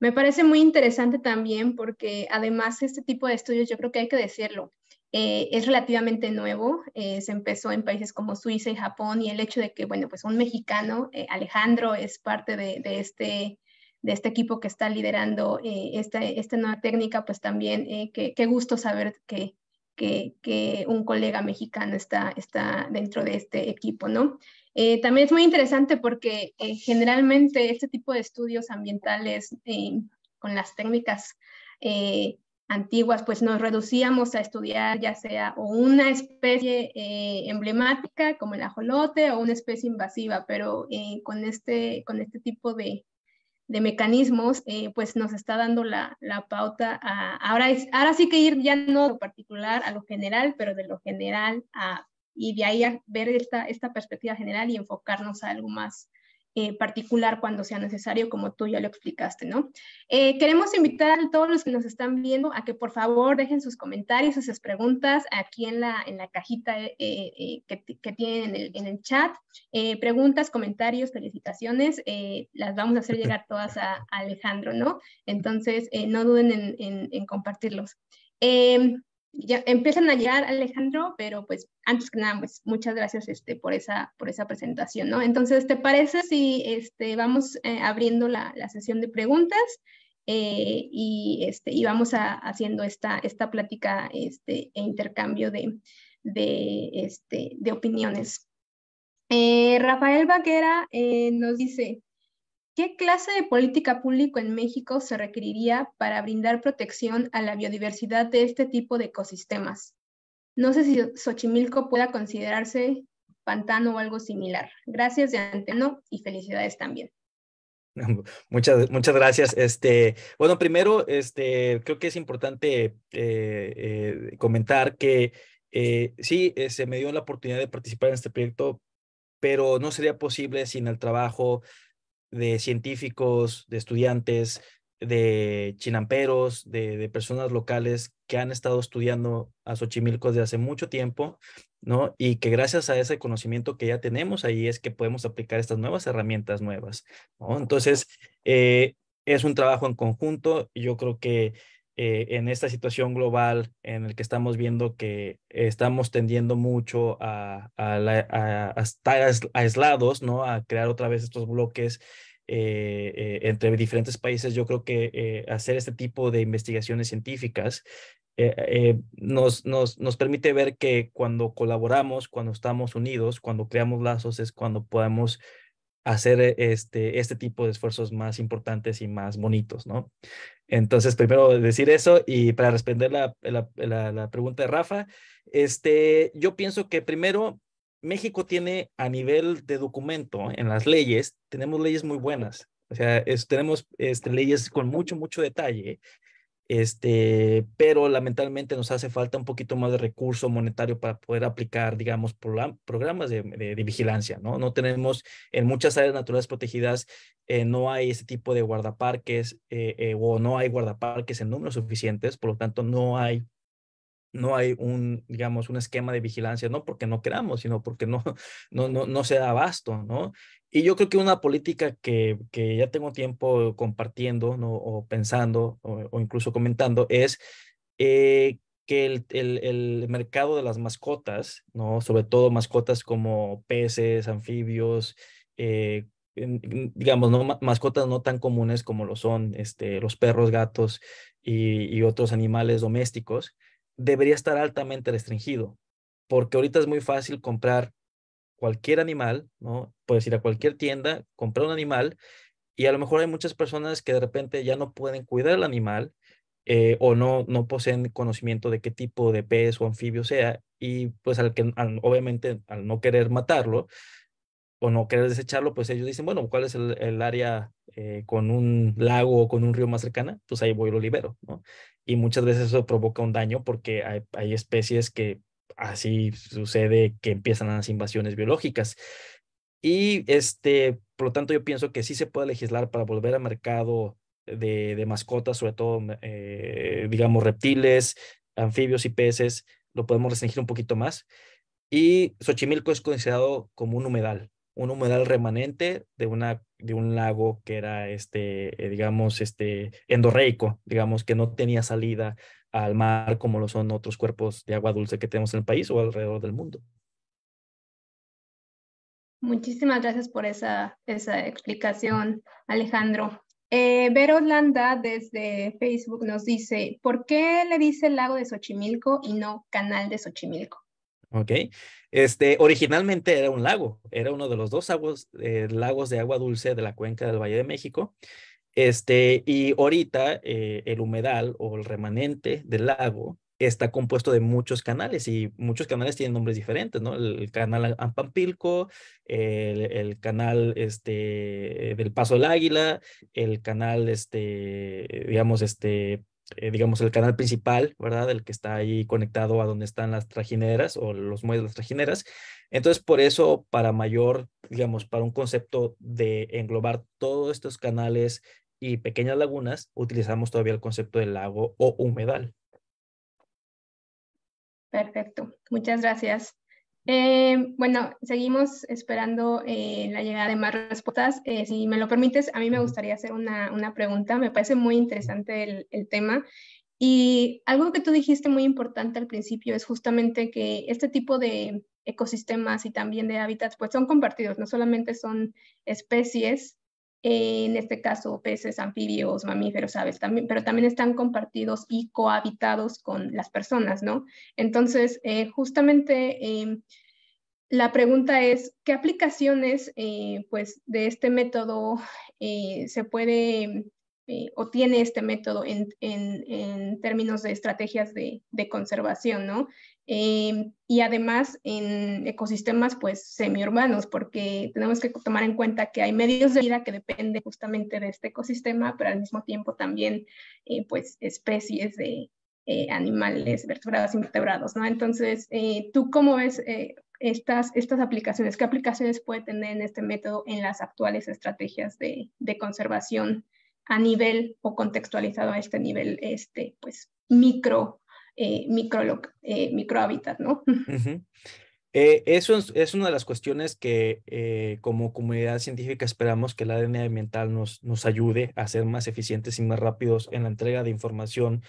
[SPEAKER 2] Me parece muy interesante también porque además este tipo de estudios yo creo que hay que decirlo. Eh, es relativamente nuevo, eh, se empezó en países como Suiza y Japón y el hecho de que, bueno, pues un mexicano, eh, Alejandro, es parte de, este, de este equipo que está liderando esta, esta, nueva técnica, pues también qué, gusto saber que, que, un colega mexicano está, está dentro de este equipo, ¿no? también es muy interesante porque generalmente este tipo de estudios ambientales con las técnicas antiguas, pues nos reducíamos a estudiar ya sea o una especie eh, emblemática como el ajolote o una especie invasiva, pero eh, con, este, con este tipo de, mecanismos, eh, pues nos está dando la, pauta a, ahora, es, ahora sí que ir ya no a lo particular a lo general, pero de lo general a, y de ahí a ver esta, esta perspectiva general y enfocarnos a algo más, eh, particular cuando sea necesario, como tú ya lo explicaste, ¿no? Eh, queremos invitar a todos los que nos están viendo a que por favor dejen sus comentarios, sus preguntas aquí en la, en la cajita eh, que, tienen en el, chat. preguntas, comentarios, felicitaciones, las vamos a hacer llegar todas a, Alejandro, ¿no? Entonces, no duden en, en compartirlos. Em, ya empiezan a llegar, Alejandro, pero pues antes que nada, pues muchas gracias este, por, esa, por esa presentación, ¿no? Entonces, ¿te parece si este, vamos eh, abriendo la, la, sesión de preguntas eh, y, este, y vamos a, haciendo esta, esta plática este, e intercambio de, de, este, de opiniones? Eh, Rafael Vaquera nos dice, ¿Qué clase de política pública en México se requeriría para brindar protección a la biodiversidad de este tipo de ecosistemas? No sé si Xochimilco pueda considerarse pantano o algo similar. Gracias de antemano y felicidades también.
[SPEAKER 3] Muchas, muchas gracias. Este, bueno, primero, este, creo que es importante eh, eh, comentar que eh, sí, se me dio la oportunidad de participar en este proyecto, pero no sería posible sin el trabajo de científicos, de estudiantes, de chinamperos, de, personas locales que han estado estudiando a Xochimilco desde hace mucho tiempo, ¿no? Y que gracias a ese conocimiento que ya tenemos ahí es que podemos aplicar estas nuevas herramientas nuevas, ¿no? Entonces, eh, es un trabajo en conjunto. Yo creo que eh, en esta situación global en el que estamos viendo que estamos tendiendo mucho a, a, estar aislados, ¿no? A crear otra vez estos bloques eh, eh, entre diferentes países, yo creo que hacer este tipo de investigaciones científicas nos, nos, nos, permite ver que cuando colaboramos, cuando estamos unidos, cuando creamos lazos, es cuando podemos hacer este, este tipo de esfuerzos más importantes y más bonitos, ¿no? Entonces, primero decir eso y para responder la, pregunta de Rafa, este, yo pienso que primero México tiene a nivel de documento en las leyes, tenemos leyes muy buenas. O sea, tenemos este, leyes con mucho, mucho detalle este, pero lamentablemente nos hace falta un poquito más de recurso monetario para poder aplicar, digamos, programas de, vigilancia, ¿no? No tenemos, en muchas áreas naturales protegidas, eh, no hay ese tipo de guardaparques eh, eh, o no hay guardaparques en números suficientes, por lo tanto, no hay no hay un, digamos, un esquema de vigilancia, no porque no queramos, sino porque no, no, no, no se da abasto, ¿no? Y yo creo que una política que, que ya tengo tiempo compartiendo ¿no? o pensando o, incluso comentando es eh, que el, el, el, mercado de las mascotas, ¿no? sobre todo mascotas como peces, anfibios, eh, digamos, ¿no? mascotas no tan comunes como lo son este, los perros, gatos y, y otros animales domésticos, debería estar altamente restringido, porque ahorita es muy fácil comprar cualquier animal, ¿no? Puedes ir a cualquier tienda, comprar un animal y a lo mejor hay muchas personas que de repente ya no pueden cuidar el animal eh, o no, no poseen conocimiento de qué tipo de pez o anfibio sea y pues al que obviamente al no querer matarlo o no querer desecharlo, pues ellos dicen, bueno, ¿cuál es el, área eh, con un lago o con un río más cercana? Pues ahí voy y lo libero, ¿no? Y muchas veces eso provoca un daño porque hay, hay especies que así sucede que empiezan las invasiones biológicas. Y este, por lo tanto, yo pienso que sí se puede legislar para volver al mercado de, mascotas, sobre todo, eh, digamos, reptiles, anfibios y peces, lo podemos restringir un poquito más. Y Xochimilco es considerado como un humedal, un humedal remanente de, una, de un lago que era, este, eh, digamos, este, endorreico, digamos, que no tenía salida al mar como lo son otros cuerpos de agua dulce que tenemos en el país o alrededor del mundo.
[SPEAKER 2] Muchísimas gracias por esa, esa explicación, Alejandro. Eh, Vero desde Facebook nos dice, ¿por qué le dice lago de Xochimilco y no canal de Xochimilco?
[SPEAKER 3] Ok, este, originalmente era un lago, era uno de los dos eh, lagos de agua dulce de la cuenca del Valle de México, este, y ahorita eh, el humedal o el remanente del lago está compuesto de muchos canales y muchos canales tienen nombres diferentes, ¿no? El, canal Ampampilco, el, canal este, del Paso del Águila, el canal, este, digamos, este, eh, digamos, el canal principal, ¿verdad? El que está ahí conectado a donde están las trajineras o los muelles de las trajineras. Entonces, por eso, para mayor, digamos, para un concepto de englobar todos estos canales y pequeñas lagunas, utilizamos todavía el concepto de lago o humedal.
[SPEAKER 2] Perfecto, muchas gracias. Eh, bueno, seguimos esperando eh, la llegada de más respuestas. Eh, si me lo permites, a mí me gustaría hacer una, pregunta. Me parece muy interesante el, el, tema. Y algo que tú dijiste muy importante al principio es justamente que este tipo de ecosistemas y también de hábitats pues son compartidos, no solamente son especies en este caso peces, anfibios, mamíferos, aves también, pero también están compartidos y cohabitados con las personas, ¿no? Entonces, eh, justamente em, la pregunta es, ¿qué aplicaciones eh, pues, de este método eh, se puede o tiene este método en, términos de estrategias de, de, conservación, ¿no? Em, y además en ecosistemas pues semiurbanos, porque tenemos que tomar en cuenta que hay medios de vida que dependen justamente de este ecosistema, pero al mismo tiempo también eh, pues especies de eh, animales vertebrados invertebrados, ¿no? Entonces, eh, ¿tú cómo ves estas, estas aplicaciones? ¿Qué aplicaciones puede tener este método en las actuales estrategias de, de conservación a nivel o contextualizado a este nivel este, pues, micro micro, eh, eh ¿no?
[SPEAKER 3] Eh, eso es, una de las cuestiones que eh, como comunidad científica esperamos que el ADN ambiental nos, ayude a ser más eficientes y más rápidos en la entrega de información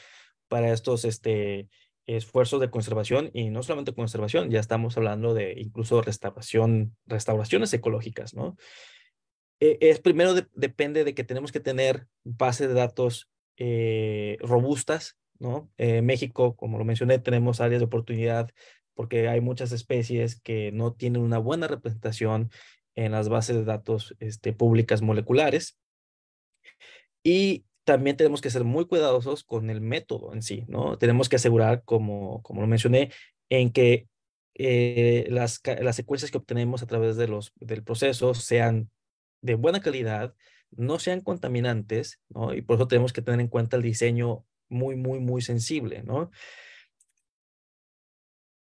[SPEAKER 3] para estos este, esfuerzos de conservación y no solamente conservación, ya estamos hablando de incluso restauración, restauraciones ecológicas, ¿no? es primero depende de que tenemos que tener bases de datos robustas ¿no? Eh, México, como lo mencioné, tenemos áreas de oportunidad porque hay muchas especies que no tienen una buena representación en las bases de datos este, públicas moleculares. Y también tenemos que ser muy cuidadosos con el método en sí, ¿no? Tenemos que asegurar, como, como lo mencioné, en que eh, las, secuencias que obtenemos a través de los, del proceso sean de buena calidad, no sean contaminantes, Y por eso tenemos que tener en cuenta el diseño muy, muy, muy sensible, ¿no?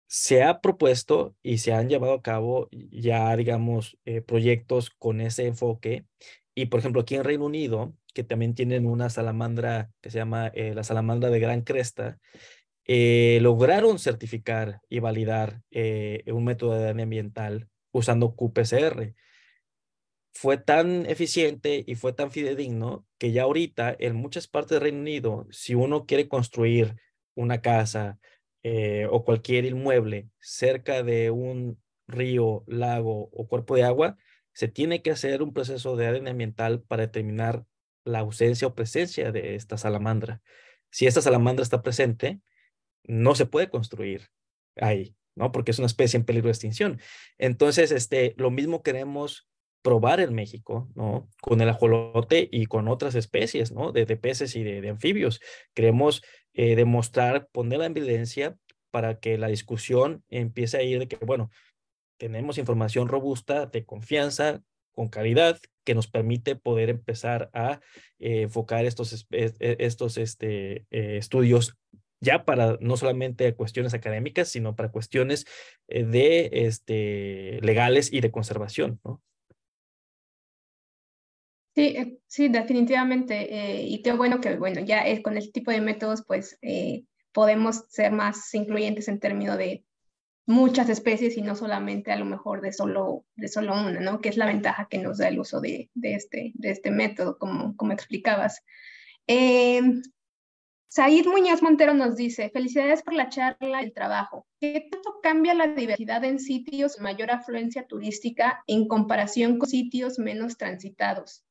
[SPEAKER 3] Se ha propuesto y se han llevado a cabo ya, digamos, eh, proyectos con ese enfoque. Y, por ejemplo, aquí en Reino Unido, que también tienen una salamandra que se llama eh, la salamandra de gran cresta, eh, lograron certificar y validar un método de daño ambiental usando QPCR fue tan eficiente y fue tan fidedigno que ya ahorita en muchas partes del Reino Unido, si uno quiere construir una casa eh, o cualquier inmueble cerca de un río, lago o cuerpo de agua, se tiene que hacer un proceso de ADN ambiental para determinar la ausencia o presencia de esta salamandra. Si esta salamandra está presente, no se puede construir ahí, ¿no? Porque es una especie en peligro de extinción. Entonces, este, lo mismo queremos probar en México, ¿no? Con el ajolote y con otras especies, ¿no? De, peces y de, anfibios. Queremos eh, demostrar, poner la evidencia para que la discusión empiece a ir de que, bueno, tenemos información robusta, de confianza, con calidad, que nos permite poder empezar a eh, enfocar estos, e, e, estos este, eh, estudios ya para no solamente cuestiones académicas, sino para cuestiones de este, legales y de conservación. ¿no?
[SPEAKER 2] Sí, eh, sí, definitivamente. Eh, y qué bueno que, bueno, ya eh, con este tipo de métodos, pues podemos ser más incluyentes en términos de muchas especies y no solamente a lo mejor de solo, de solo una, ¿no? Que es la ventaja que nos da el uso de, este, de este método, como, como explicabas. Eh, Said Muñoz Montero nos dice, felicidades por la charla y el trabajo. ¿Qué tanto cambia la diversidad en sitios mayor afluencia turística en comparación con sitios menos transitados?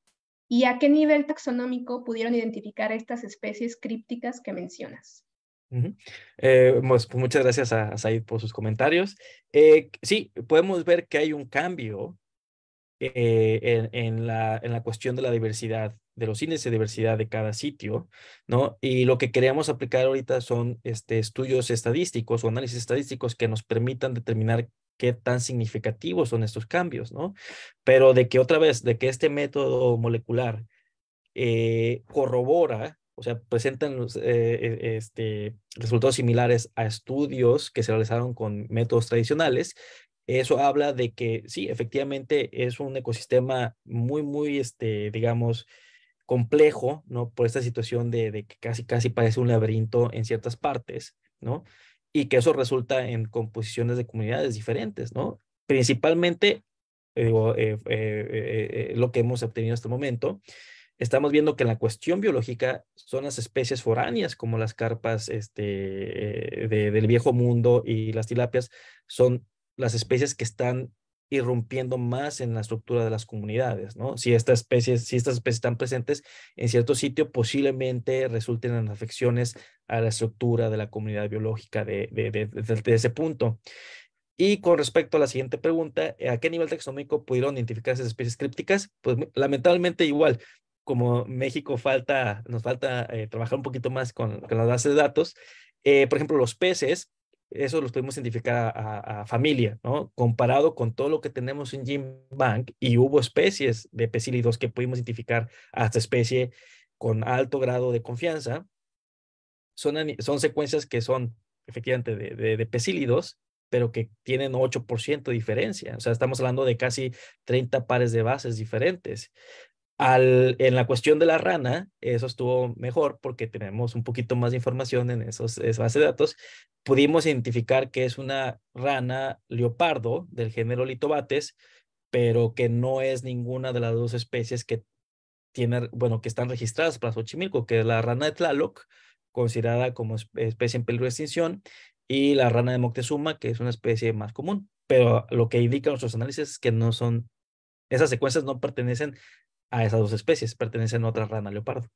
[SPEAKER 2] y a qué nivel taxonómico pudieron identificar estas especies crípticas que mencionas.
[SPEAKER 3] Eh, pues, muchas gracias a, Said por sus comentarios. Eh, sí, podemos ver que hay un cambio eh, en, la, en, la, cuestión de la diversidad, de los índices de diversidad de cada sitio, ¿no? Y lo que queríamos aplicar ahorita son este, estudios estadísticos o análisis estadísticos que nos permitan determinar qué tan significativos son estos cambios, ¿no? Pero de que otra vez, de que este método molecular eh, corrobora, o sea, presentan eh, eh, este, resultados similares a estudios que se realizaron con métodos tradicionales, eso habla de que sí, efectivamente es un ecosistema muy, muy, este, digamos, complejo, ¿no? Por esta situación de, de que casi, casi parece un laberinto en ciertas partes, ¿no? y que eso resulta en composiciones de comunidades diferentes, ¿no? Principalmente, eh, eh, eh, lo que hemos obtenido hasta el momento, estamos viendo que en la cuestión biológica son las especies foráneas como las carpas este, del viejo mundo y las tilapias, son las especies que están irrumpiendo más en la estructura de las comunidades, ¿no? Si estas especies, si estas especies están presentes en cierto sitio, posiblemente resulten en afecciones a la estructura de la comunidad biológica de, de, de, de ese punto. Y con respecto a la siguiente pregunta, eh, ¿a qué nivel taxonómico pudieron identificarse esas especies crípticas? Pues lamentablemente igual, como México falta, nos falta eh, trabajar un poquito más con, con las bases de datos, eh, por ejemplo, los peces, eso los podemos identificar a, familia, ¿no? Comparado con todo lo que tenemos en GenBank y hubo especies de pesílidos que pudimos identificar a esta especie con alto grado de confianza. Son, son secuencias que son efectivamente de, de, de pesílidos, pero que tienen 8% de diferencia. O sea, estamos hablando de casi 30 pares de bases diferentes en la cuestión de la rana, eso estuvo mejor porque tenemos un poquito más de información en esos, base bases de datos. Pudimos identificar que es una rana leopardo del género Litobates, pero que no es ninguna de las dos especies que tiene, bueno, que están registradas para Xochimilco, que es la rana de Tlaloc, considerada como especie en peligro de extinción, y la rana de Moctezuma, que es una especie más común. Pero lo que indican nuestros análisis es que no son, esas secuencias no pertenecen a esas dos especies, pertenecen a otra rana leopardo.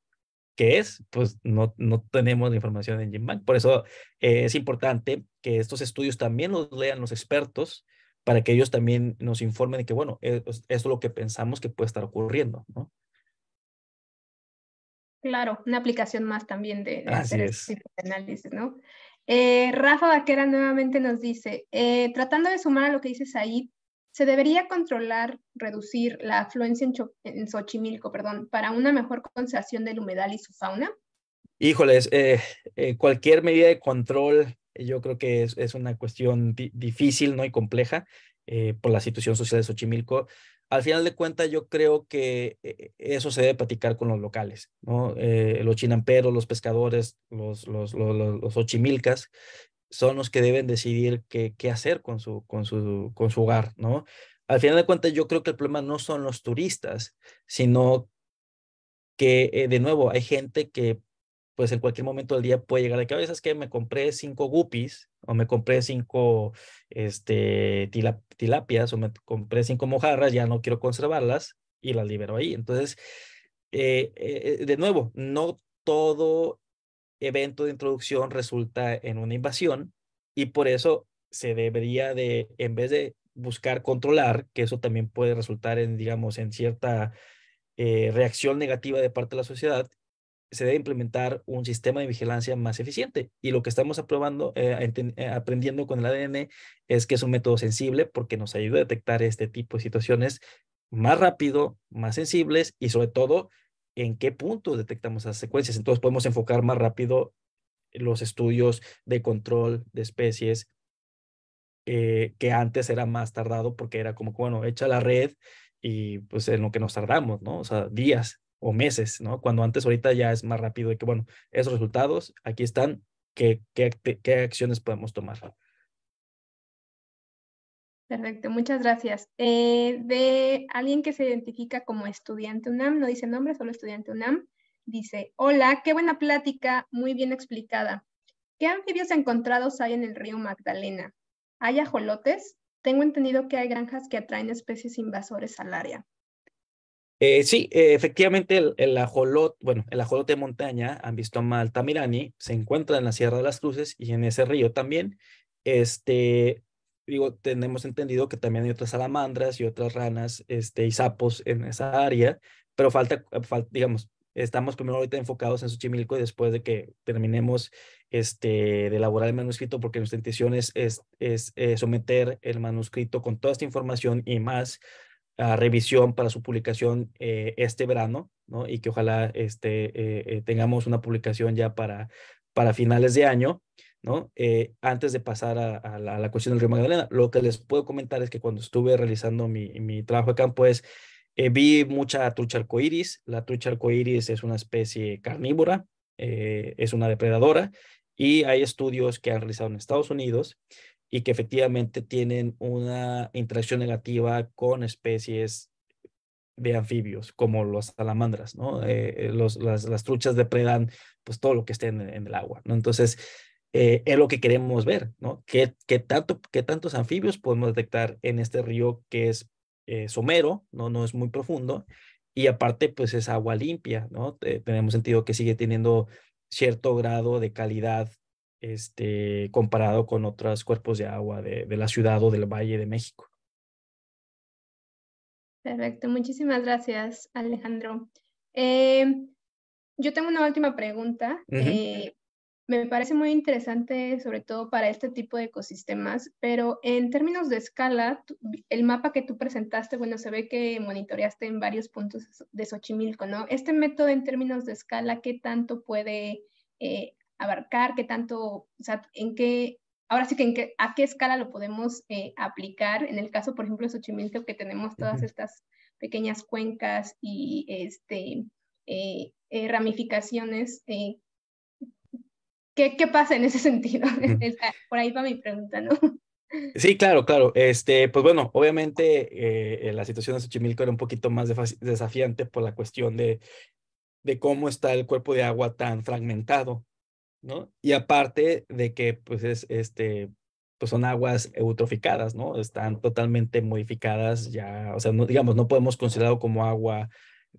[SPEAKER 3] ¿Qué es? Pues no, no tenemos la información en GenBank. Por eso eh, es importante que estos estudios también los lean los expertos para que ellos también nos informen de que, bueno, e, pues, esto es lo que pensamos que puede estar ocurriendo, ¿no?
[SPEAKER 2] Claro, una aplicación más también de, hacer este análisis, ¿no? Eh, Rafa Vaquera nuevamente nos dice, eh, tratando de sumar a lo que dices ahí, se debería controlar, reducir la afluencia en, Xochimilco, perdón, para una mejor conservación del humedal y su fauna.
[SPEAKER 3] Híjoles, eh, eh, cualquier medida de control yo creo que es, una cuestión difícil ¿no? y compleja eh, por la situación social de Xochimilco. Al final de cuentas, yo creo que eso se debe platicar con los locales, ¿no? los chinamperos, los pescadores, los, los, los, los son los que deben decidir qué, qué hacer con su, con, su, con su hogar, ¿no? Al final de cuentas, yo creo que el problema no son los turistas, sino que, eh, de nuevo, hay gente que, pues, en cualquier momento del día puede llegar de a veces que me compré cinco guppies, o me compré cinco este, tilapias, o me compré cinco mojarras, ya no quiero conservarlas, y las libero ahí. Entonces, eh, eh, de nuevo, no todo evento de introducción resulta en una invasión y por eso se debería de, en vez de buscar controlar, que eso también puede resultar en, digamos, en cierta eh, reacción negativa de parte de la sociedad, se debe implementar un sistema de vigilancia más eficiente. Y lo que estamos aprobando, eh, eh, aprendiendo con el ADN es que es un método sensible porque nos ayuda a detectar este tipo de situaciones más rápido, más sensibles y sobre todo en qué punto detectamos las secuencias. Entonces podemos enfocar más rápido los estudios de control de especies, eh, que antes era más tardado porque era como, bueno, hecha la red y pues en lo que nos tardamos, ¿no? O sea, días o meses, ¿no? Cuando antes ahorita ya es más rápido y que, bueno, esos resultados, aquí están, ¿qué, qué, qué acciones podemos tomar?
[SPEAKER 2] Perfecto, muchas gracias. Eh, de alguien que se identifica como estudiante UNAM, no dice nombre, solo estudiante UNAM, dice, hola, qué buena plática, muy bien explicada. ¿Qué anfibios encontrados hay en el río Magdalena? ¿Hay ajolotes? Tengo entendido que hay granjas que atraen especies invasores al área.
[SPEAKER 3] Eh, sí, eh, efectivamente el, ajolote, bueno, el ajolote de montaña, mal Tamirani, se encuentra en la Sierra de las Cruces y en ese río también. Este, digo, tenemos entendido que también hay otras salamandras y otras ranas este, y sapos en esa área, pero falta, digamos, estamos primero ahorita enfocados en Xochimilco y después de que terminemos este, de elaborar el manuscrito, porque nuestra intención es, es, eh, someter el manuscrito con toda esta información y más a revisión para su publicación eh, este verano, ¿no? Y que ojalá este, eh, tengamos una publicación ya para, para finales de año. ¿no? Eh, antes de pasar a, la, cuestión del río Magdalena, lo que les puedo comentar es que cuando estuve realizando mi, trabajo de campo es, eh, vi mucha trucha arcoíris. La trucha arcoíris es una especie carnívora, eh, es una depredadora y hay estudios que han realizado en Estados Unidos y que efectivamente tienen una interacción negativa con especies de anfibios, como las salamandras, ¿no? los, las, las, truchas depredan pues todo lo que esté en, el agua, ¿no? Entonces, eh, es lo que queremos ver, ¿no? ¿Qué, tanto, qué tantos anfibios podemos detectar en este río que es eh, somero, ¿no? No es muy profundo y aparte pues es agua limpia, ¿no? tenemos sentido que sigue teniendo cierto grado de calidad este, comparado con otros cuerpos de agua de, la ciudad o del Valle de México.
[SPEAKER 2] Perfecto, muchísimas gracias Alejandro. Em, yo tengo una última pregunta. Me parece muy interesante, sobre todo para este tipo de ecosistemas, pero en términos de escala, el mapa que tú presentaste, bueno, se ve que monitoreaste en varios puntos de Xochimilco, ¿no? Este método en términos de escala, ¿qué tanto puede eh, abarcar? ¿Qué tanto, o sea, en qué, ahora sí que en qué, a qué escala lo podemos eh, aplicar? En el caso, por ejemplo, de Xochimilco, que tenemos todas estas pequeñas cuencas y este, eh, ramificaciones, ¿Qué, ¿Qué, pasa en ese sentido? Por ahí va mi pregunta, ¿no?
[SPEAKER 3] Sí, claro, claro. Este, pues bueno, obviamente eh, eh, la situación de Xochimilco era un poquito más desafiante por la cuestión de, de cómo está el cuerpo de agua tan fragmentado, ¿no? Y aparte de que, pues, es, este, pues son aguas eutroficadas, ¿no? Están totalmente modificadas ya, o sea, no, digamos, no podemos considerarlo como agua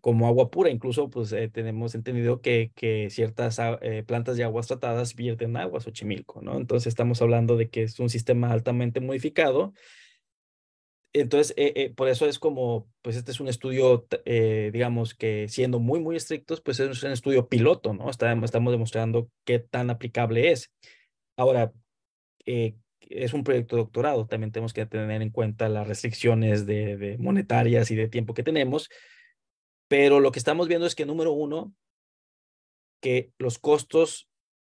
[SPEAKER 3] como agua pura. Incluso, pues, eh, tenemos entendido que, que ciertas eh, plantas de aguas tratadas vierten agua Xochimilco, ¿no? Entonces, estamos hablando de que es un sistema altamente modificado. Entonces, eh, por eso es como, pues, este es un estudio, digamos, que siendo muy, muy estrictos, pues, es un estudio piloto, ¿no? estamos demostrando qué tan aplicable es. Ahora, es un proyecto doctorado, también tenemos que tener en cuenta las restricciones de monetarias y de tiempo que tenemos, pero lo que estamos viendo es que, número uno, que los costos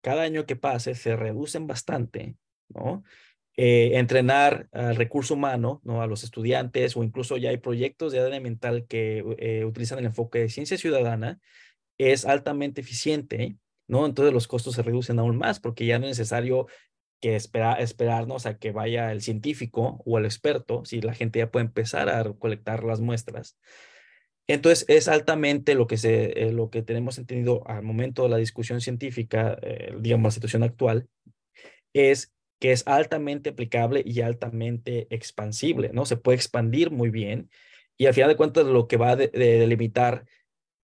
[SPEAKER 3] cada año que pase se reducen bastante, ¿no? Eh, entrenar al recurso humano, ¿no? A los estudiantes o incluso ya hay proyectos de área ambiental que eh, utilizan el enfoque de ciencia ciudadana, es altamente eficiente, ¿no? Entonces los costos se reducen aún más porque ya no es necesario que esperarnos a que vaya el científico o el experto, si la gente ya puede empezar a recolectar las muestras. Entonces, es altamente lo que, se, eh, lo que tenemos entendido al momento de la discusión científica, eh, digamos, la situación actual, es que es altamente aplicable y altamente expansible, ¿no? Se puede expandir muy bien y al final de cuentas lo que va a delimitar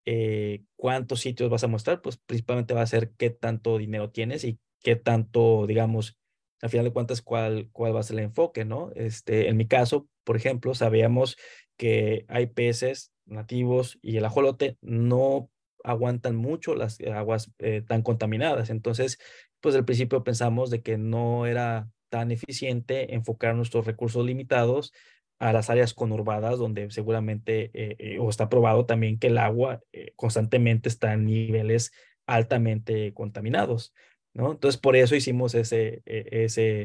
[SPEAKER 3] eh, cuántos sitios vas a mostrar, pues principalmente va a ser qué tanto dinero tienes y qué tanto, digamos, al final de cuentas, cuál, cuál va a ser el enfoque, ¿no? Este, en mi caso, por ejemplo, sabíamos que hay peces nativos y el ajolote no aguantan mucho las aguas eh, tan contaminadas. Entonces, pues al principio pensamos de que no era tan eficiente enfocar nuestros recursos limitados a las áreas conurbadas donde seguramente eh, eh, o está probado también que el agua constantemente está en niveles altamente contaminados, ¿no? Entonces, por eso hicimos ese, e, ese,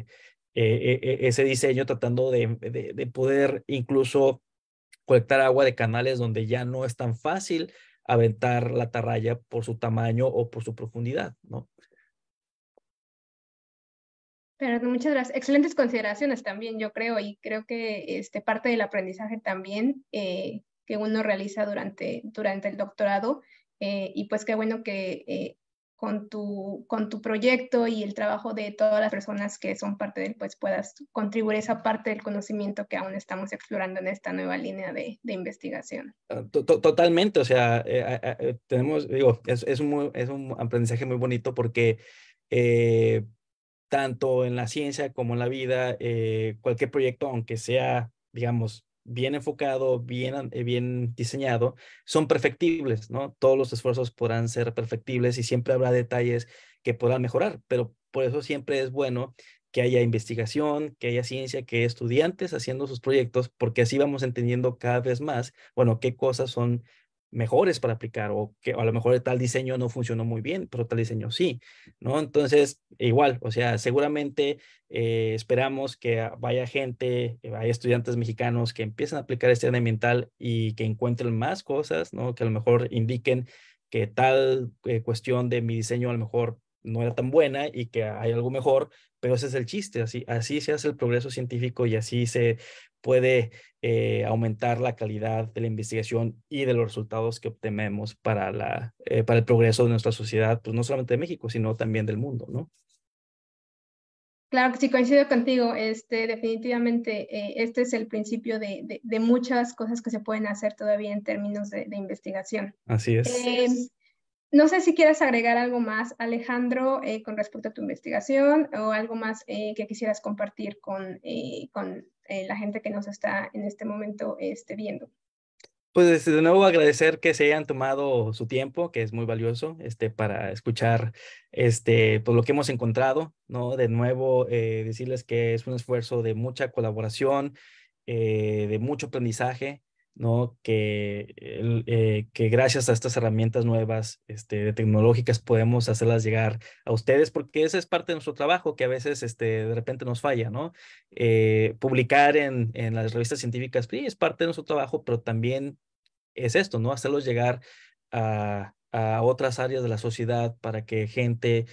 [SPEAKER 3] e, e, ese diseño tratando de poder incluso colectar agua de canales donde ya no es tan fácil aventar la atarraya por su tamaño o por su profundidad, ¿no?
[SPEAKER 2] Pero pues, muchas gracias. Excelentes consideraciones también, yo creo, y creo que este, parte del aprendizaje también eh, que uno realiza durante, durante el doctorado. Eh, y pues qué bueno que eh, con tu, con tu proyecto y el trabajo de todas las personas que son parte del pues puedas contribuir esa parte del conocimiento que aún estamos explorando en esta nueva línea de, de investigación.
[SPEAKER 3] Ah, totalmente, o sea, eh, eh, eh, tenemos, digo, es, un es, un, aprendizaje muy bonito porque tanto en la ciencia como en la vida, cualquier proyecto, aunque sea, digamos, bien enfocado, bien, eh, bien diseñado, son perfectibles, ¿no? Todos los esfuerzos podrán ser perfectibles y siempre habrá detalles que podrán mejorar, pero por eso siempre es bueno que haya investigación, que haya ciencia, que haya estudiantes haciendo sus proyectos, porque así vamos entendiendo cada vez más, bueno, qué cosas son mejores para aplicar o que a lo mejor tal diseño no funcionó muy bien, pero tal diseño sí, ¿no? Entonces, igual, o sea, seguramente eh, esperamos que vaya gente, eh, hay estudiantes mexicanos que empiecen a aplicar este ambiental y que encuentren más cosas, ¿no? Que a lo mejor indiquen que tal eh, cuestión de mi diseño a lo mejor no era tan buena y que hay algo mejor, pero ese es el chiste, así, así se hace el progreso científico y así se puede eh, aumentar la calidad de la investigación y de los resultados que obtenemos para, la, eh, para el progreso de nuestra sociedad, pues no solamente de México, sino también del mundo, ¿no?
[SPEAKER 2] Claro que sí, coincido contigo. Este, definitivamente, eh, este es el principio de, muchas cosas que se pueden hacer todavía en términos de, de investigación. Así es. Em, no sé si quieres agregar algo más, Alejandro, eh, con respecto a tu investigación o algo más eh, que quisieras compartir con, eh, con la gente que nos está en este momento este, viendo.
[SPEAKER 3] Pues de nuevo agradecer que se hayan tomado su tiempo, que es muy valioso, este, para escuchar este, pues, lo que hemos encontrado, ¿no? De nuevo, decirles que es un esfuerzo de mucha colaboración, de mucho aprendizaje, ¿no? Que, eh, que gracias a estas herramientas nuevas este, tecnológicas podemos hacerlas llegar a ustedes, porque esa es parte de nuestro trabajo que a veces este, de repente nos falla, ¿no? Eh, publicar en, las revistas científicas, pues, sí, es parte de nuestro trabajo, pero también es esto, ¿no? Hacerlos llegar a, a otras áreas de la sociedad para que gente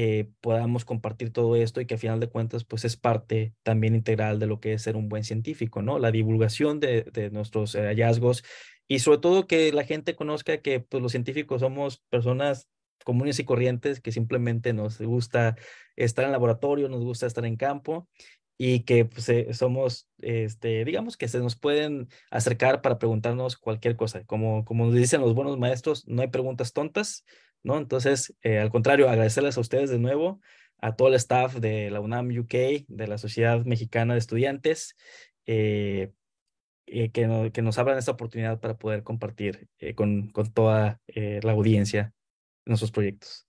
[SPEAKER 3] eh, podamos compartir todo esto y que a final de cuentas pues es parte también integral de lo que es ser un buen científico, ¿no? La divulgación de, nuestros eh, hallazgos y sobre todo que la gente conozca que pues los científicos somos personas comunes y corrientes que simplemente nos gusta estar en laboratorio, nos gusta estar en campo y que pues, eh, somos, este, digamos que se nos pueden acercar para preguntarnos cualquier cosa. Como, como nos dicen los buenos maestros, no hay preguntas tontas, ¿no? Entonces, eh, al contrario, agradecerles a ustedes de nuevo, a todo el staff de la UNAM UK, de la Sociedad Mexicana de Estudiantes, eh, eh, que, nos abran esta oportunidad para poder compartir con, toda la audiencia nuestros proyectos.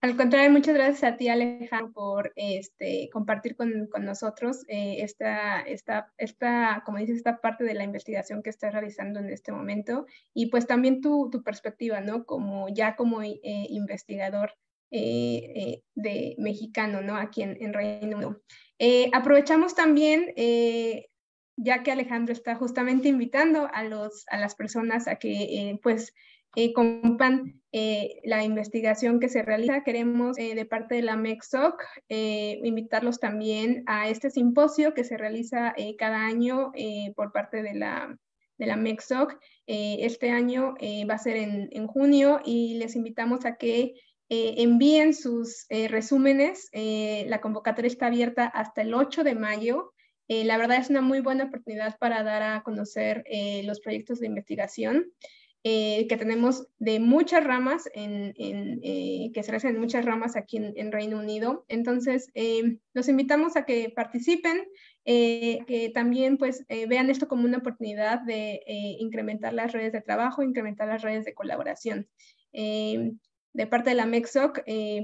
[SPEAKER 2] Al contrario, muchas gracias a ti, Alejandro, por este, compartir con, nosotros eh, esta, esta, esta, como dices, esta parte de la investigación que estás realizando en este momento y pues también tu, perspectiva, ¿no? Como ya como eh, investigador eh, de mexicano, ¿no? Aquí en, Reino Unido. aprovechamos también, ya que Alejandro está justamente invitando a, los, a las personas a que pues eh, compan eh, la investigación que se realiza. Queremos eh, de parte de la MEXOC eh, invitarlos también a este simposio que se realiza cada año por parte de la, de la MEXOC. este año va a ser en, junio y les invitamos a que envíen sus resúmenes. la convocatoria está abierta hasta el 8 de mayo. la verdad es una muy buena oportunidad para dar a conocer los proyectos de investigación. Eh, que tenemos de muchas ramas, eh, que se hacen muchas ramas aquí en, Reino Unido. Entonces, eh, los invitamos a que participen, que también pues vean esto como una oportunidad de incrementar las redes de trabajo, incrementar las redes de colaboración. de parte de la MEXOC,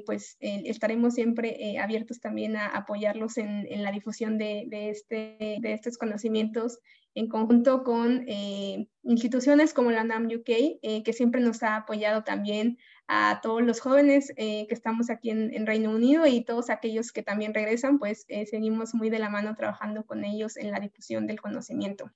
[SPEAKER 2] pues estaremos siempre abiertos también a apoyarlos en, la difusión de, de, este, de estos conocimientos en conjunto con eh, instituciones como la NAM UK, eh, que siempre nos ha apoyado también a todos los jóvenes eh, que estamos aquí en, Reino Unido y todos aquellos que también regresan, pues seguimos muy de la mano trabajando con ellos en la difusión del conocimiento.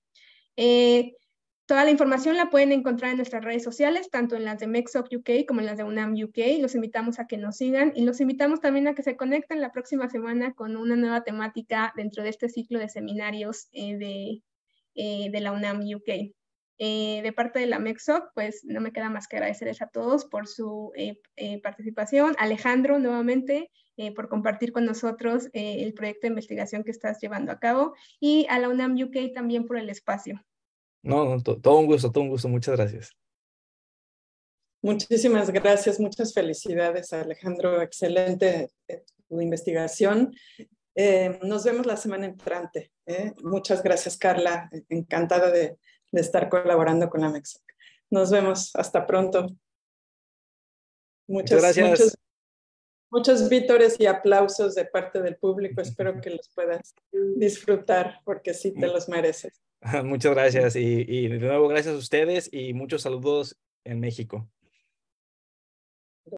[SPEAKER 2] Toda la información la pueden encontrar en nuestras redes sociales, tanto en las de Mexoc UK como en las de UNAM UK. Los invitamos a que nos sigan y los invitamos también a que se conecten la próxima semana con una nueva temática dentro de este ciclo de seminarios de eh, de la UNAM UK. Eh, de parte de la MEXOC, pues no me queda más que agradecerles a todos por su eh, participación. Alejandro, nuevamente, por compartir con nosotros el proyecto de investigación que estás llevando a cabo y a la UNAM UK también por el espacio.
[SPEAKER 3] No, todo un gusto, todo un gusto. Muchas gracias.
[SPEAKER 1] Muchísimas gracias, muchas felicidades Alejandro, excelente tu investigación. nos vemos la semana entrante. ¿eh? Muchas gracias, Carla. Encantada de, estar colaborando con la Nos vemos. Hasta pronto. Muchas, gracias. Muchos, vítores y aplausos de parte del público. Espero que los puedas disfrutar porque sí te los mereces.
[SPEAKER 3] Muchas gracias y de nuevo gracias a ustedes y muchos saludos
[SPEAKER 1] en México.